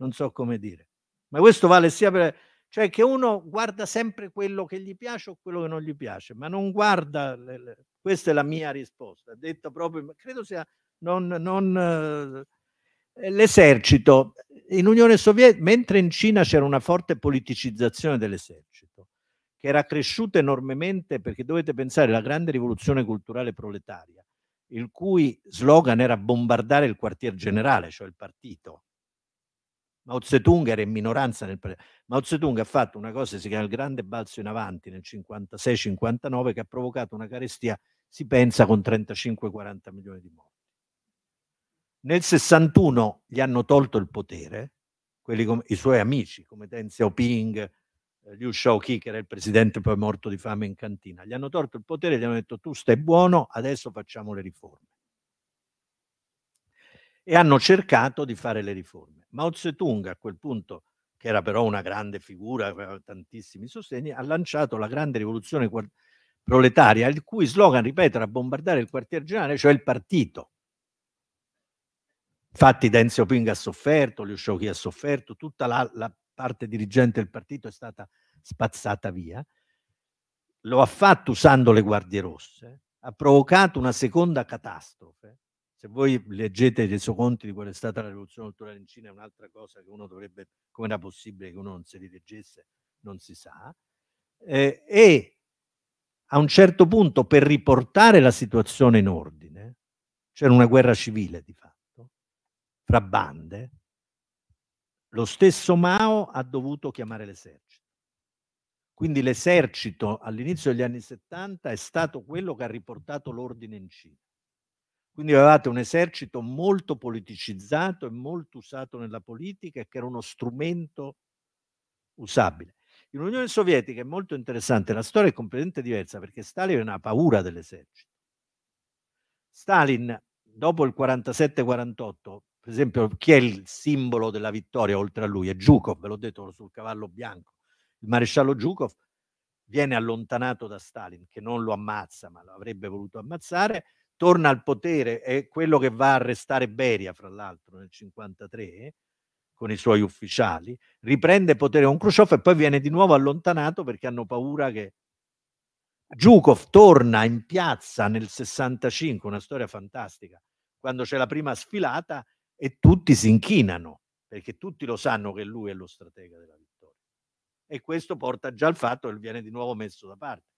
Non so come dire. Ma questo vale sia per... cioè che uno guarda sempre quello che gli piace o quello che non gli piace, ma non guarda le, le, questa è la mia risposta, detta proprio, credo sia non, non eh, eh l'esercito. In Unione Sovietica, mentre in Cina c'era una forte politicizzazione dell'esercito, che era cresciuta enormemente perché dovete pensare alla grande rivoluzione culturale proletaria, il cui slogan era bombardare il quartier generale, cioè il partito. Mao Zedong era in minoranza nel partito. Mao Zedong ha fatto una cosa che si chiama il grande balzo in avanti nel 56-59 che ha provocato una carestia si pensa con 35-40 milioni di morti. Nel 61 gli hanno tolto il potere, come, i suoi amici come Deng Xiaoping, eh, Liu Shaoqi che era il presidente poi morto di fame in cantina, gli hanno tolto il potere e gli hanno detto tu stai buono, adesso facciamo le riforme. E hanno cercato di fare le riforme. Mao Zedong a quel punto che era però una grande figura, aveva tantissimi sostegni, ha lanciato la grande rivoluzione proletaria, il cui slogan, ripeto, era bombardare il quartier generale, cioè il partito. Infatti Denzio Ping ha sofferto, Liu Shaoqi ha sofferto, tutta la, la parte dirigente del partito è stata spazzata via. Lo ha fatto usando le guardie rosse, ha provocato una seconda catastrofe. Se voi leggete i resoconti di quella è stata la rivoluzione culturale in Cina, è un'altra cosa che uno dovrebbe, come era possibile che uno non se li leggesse, non si sa. Eh, e a un certo punto per riportare la situazione in ordine, c'era una guerra civile di fatto, fra bande, lo stesso Mao ha dovuto chiamare l'esercito. Quindi l'esercito all'inizio degli anni 70 è stato quello che ha riportato l'ordine in Cina. Quindi avevate un esercito molto politicizzato e molto usato nella politica e che era uno strumento usabile. In Unione Sovietica è molto interessante, la storia è completamente diversa perché Stalin aveva paura dell'esercito. Stalin, dopo il 47-48, per esempio, chi è il simbolo della vittoria oltre a lui? È Zhukov, ve l'ho detto sul cavallo bianco. Il maresciallo Zhukov viene allontanato da Stalin, che non lo ammazza, ma lo avrebbe voluto ammazzare, torna al potere, è quello che va a arrestare Beria, fra l'altro, nel 1953 con i suoi ufficiali, riprende potere con Khrushchev e poi viene di nuovo allontanato perché hanno paura che Zhukov torna in piazza nel 65, una storia fantastica, quando c'è la prima sfilata e tutti si inchinano, perché tutti lo sanno che lui è lo stratega della vittoria. E questo porta già al fatto che viene di nuovo messo da parte.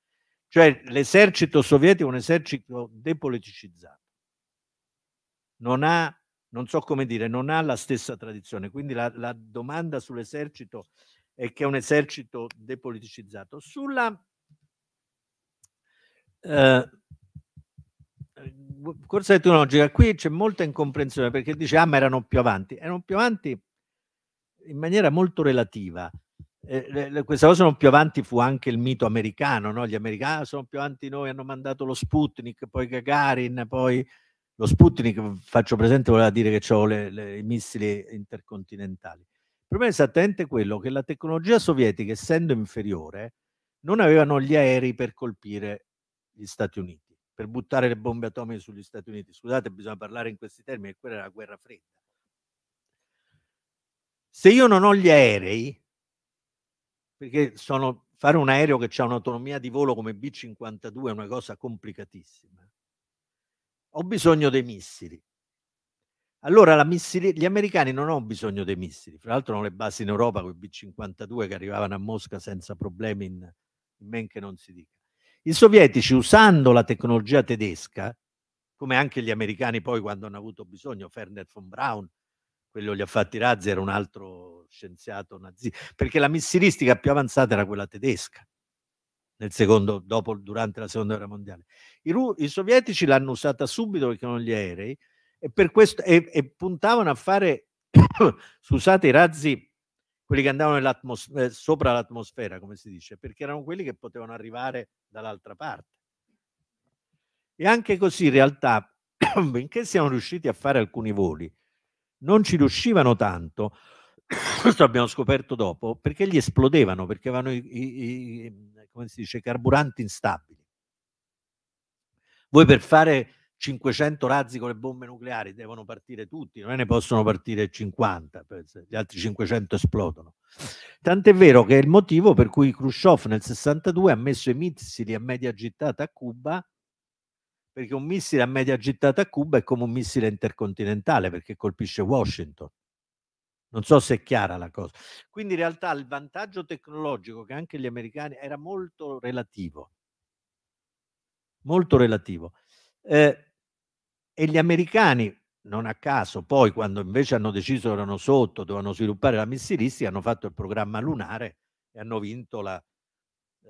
Cioè l'esercito sovietico è un esercito depoliticizzato, non ha non so come dire, non ha la stessa tradizione. Quindi la, la domanda sull'esercito è che è un esercito depoliticizzato. Sulla eh, corsa eh, tecnologica, qui c'è molta incomprensione perché dice, ah, ma erano più avanti. Erano più avanti in maniera molto relativa. Eh, questa cosa non più avanti fu anche il mito americano, no? gli americani ah, sono più avanti noi, hanno mandato lo Sputnik, poi Gagarin, poi lo Sputnik, mhmm, faccio presente, voleva dire che ho i missili intercontinentali. Il problema è esattamente quello che la tecnologia sovietica, essendo inferiore, non avevano gli aerei per colpire gli Stati Uniti, per buttare le bombe atomiche sugli Stati Uniti. Scusate, bisogna parlare in questi termini, quella era la guerra fredda. Se io non ho gli aerei, perché sono, fare un aereo che ha un'autonomia di volo come B-52 è una cosa complicatissima, ho bisogno dei missili. Allora missili, gli americani non hanno bisogno dei missili, fra l'altro hanno le basi in Europa con i B-52 che arrivavano a Mosca senza problemi, in, in men che non si dica. I sovietici usando la tecnologia tedesca, come anche gli americani poi quando hanno avuto bisogno, Ferner von Braun, quello gli ha fatti razzi, era un altro scienziato nazista, perché la missilistica più avanzata era quella tedesca nel secondo, dopo, durante la seconda guerra mondiale. I, i sovietici l'hanno usata subito perché erano gli aerei e, per questo, e, e puntavano a fare, [COUGHS] scusate, i razzi quelli che andavano eh, sopra l'atmosfera, come si dice, perché erano quelli che potevano arrivare dall'altra parte. E anche così in realtà, [COUGHS] benché siamo riusciti a fare alcuni voli, non ci riuscivano tanto, [COUGHS] questo abbiamo scoperto dopo, perché gli esplodevano, perché avevano i, i, i, come si dice, carburanti instabili. Voi per fare 500 razzi con le bombe nucleari devono partire tutti, non ne possono partire 50, gli altri 500 esplodono. Tant'è vero che è il motivo per cui Khrushchev nel 62 ha messo i missili a media gittata a Cuba, perché un missile a media gittata a Cuba è come un missile intercontinentale perché colpisce Washington. Non so se è chiara la cosa. Quindi in realtà il vantaggio tecnologico che anche gli americani era molto relativo. Molto relativo. Eh, e gli americani, non a caso, poi quando invece hanno deciso che erano sotto, dovevano sviluppare la missilistica, hanno fatto il programma lunare e hanno vinto la, eh,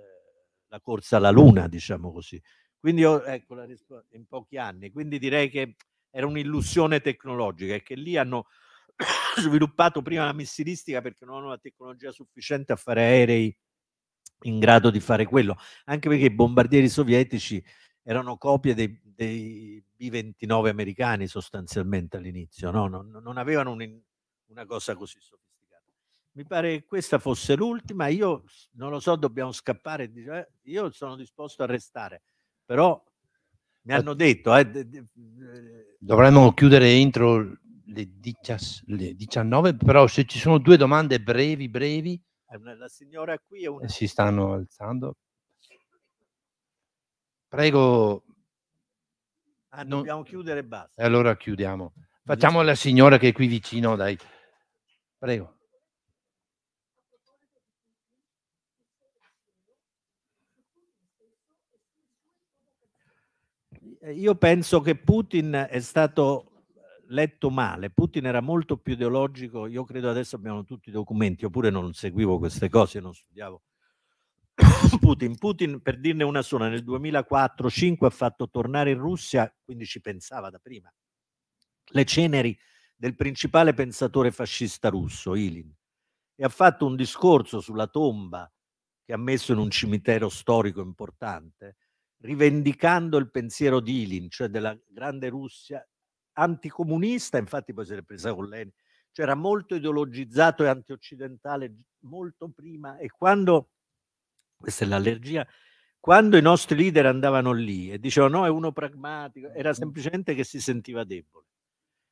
la corsa alla luna, diciamo così. Quindi io, ecco la risposta in pochi anni. Quindi direi che era un'illusione tecnologica e che lì hanno [COUGHS] sviluppato prima la missilistica perché non hanno la tecnologia sufficiente a fare aerei in grado di fare quello, anche perché i bombardieri sovietici erano copie dei, dei B-29 americani sostanzialmente all'inizio, no? non, non, avevano un, una cosa così sofisticata. Mi pare che questa fosse l'ultima, io non lo so, dobbiamo scappare, eh, io sono disposto a restare, però mi hanno detto... Eh, eh Dovremmo chiudere entro le, 19, però se ci sono due domande brevi, brevi. Eh, la signora qui è una... Eh, si stanno alzando. Prego. Ah, non... Dobbiamo chiudere e basta. allora chiudiamo. Facciamo la signora che è qui vicino, dai. Prego. Eh, io penso che Putin è stato letto male, Putin era molto più ideologico, io credo adesso abbiamo tutti i documenti, oppure non seguivo queste cose, non studiavo [COUGHS] Putin. Putin, per dirne una sola, nel 2004-2005 ha fatto tornare in Russia, quindi ci pensava da prima, le ceneri del principale pensatore fascista russo, Ilin, e ha fatto un discorso sulla tomba che ha messo in un cimitero storico importante, rivendicando il pensiero di Ilin, cioè della grande Russia anticomunista, infatti poi si è presa con Lenin, cioè era molto ideologizzato e antioccidentale molto prima e quando, questa è l'allergia, quando i nostri leader andavano lì e dicevano no è uno pragmatico, era semplicemente che si sentiva debole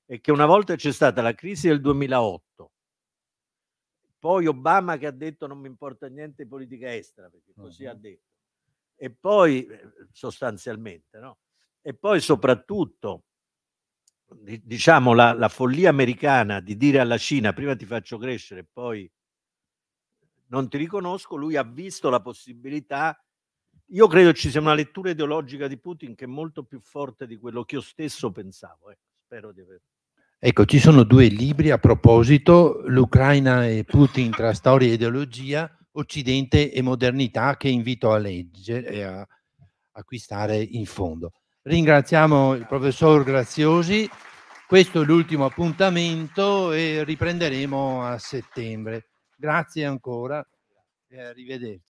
e che una volta c'è stata la crisi del 2008, poi Obama che ha detto non mi importa niente politica estera, perché così uh-huh. ha detto, e poi eh, sostanzialmente, no? E poi soprattutto diciamo, la, la, follia americana di dire alla Cina prima ti faccio crescere e poi non ti riconosco, lui ha visto la possibilità. Io credo ci sia una lettura ideologica di Putin che è molto più forte di quello che io stesso pensavo. Eh. Spero di aver. Ecco, ci sono due libri a proposito, l'Ucraina e Putin tra storia e ideologia, Occidente e modernità, che invito a leggere e a acquistare in fondo. Ringraziamo il professor Graziosi. Questo è l'ultimo appuntamento e riprenderemo a settembre. Grazie ancora e arrivederci.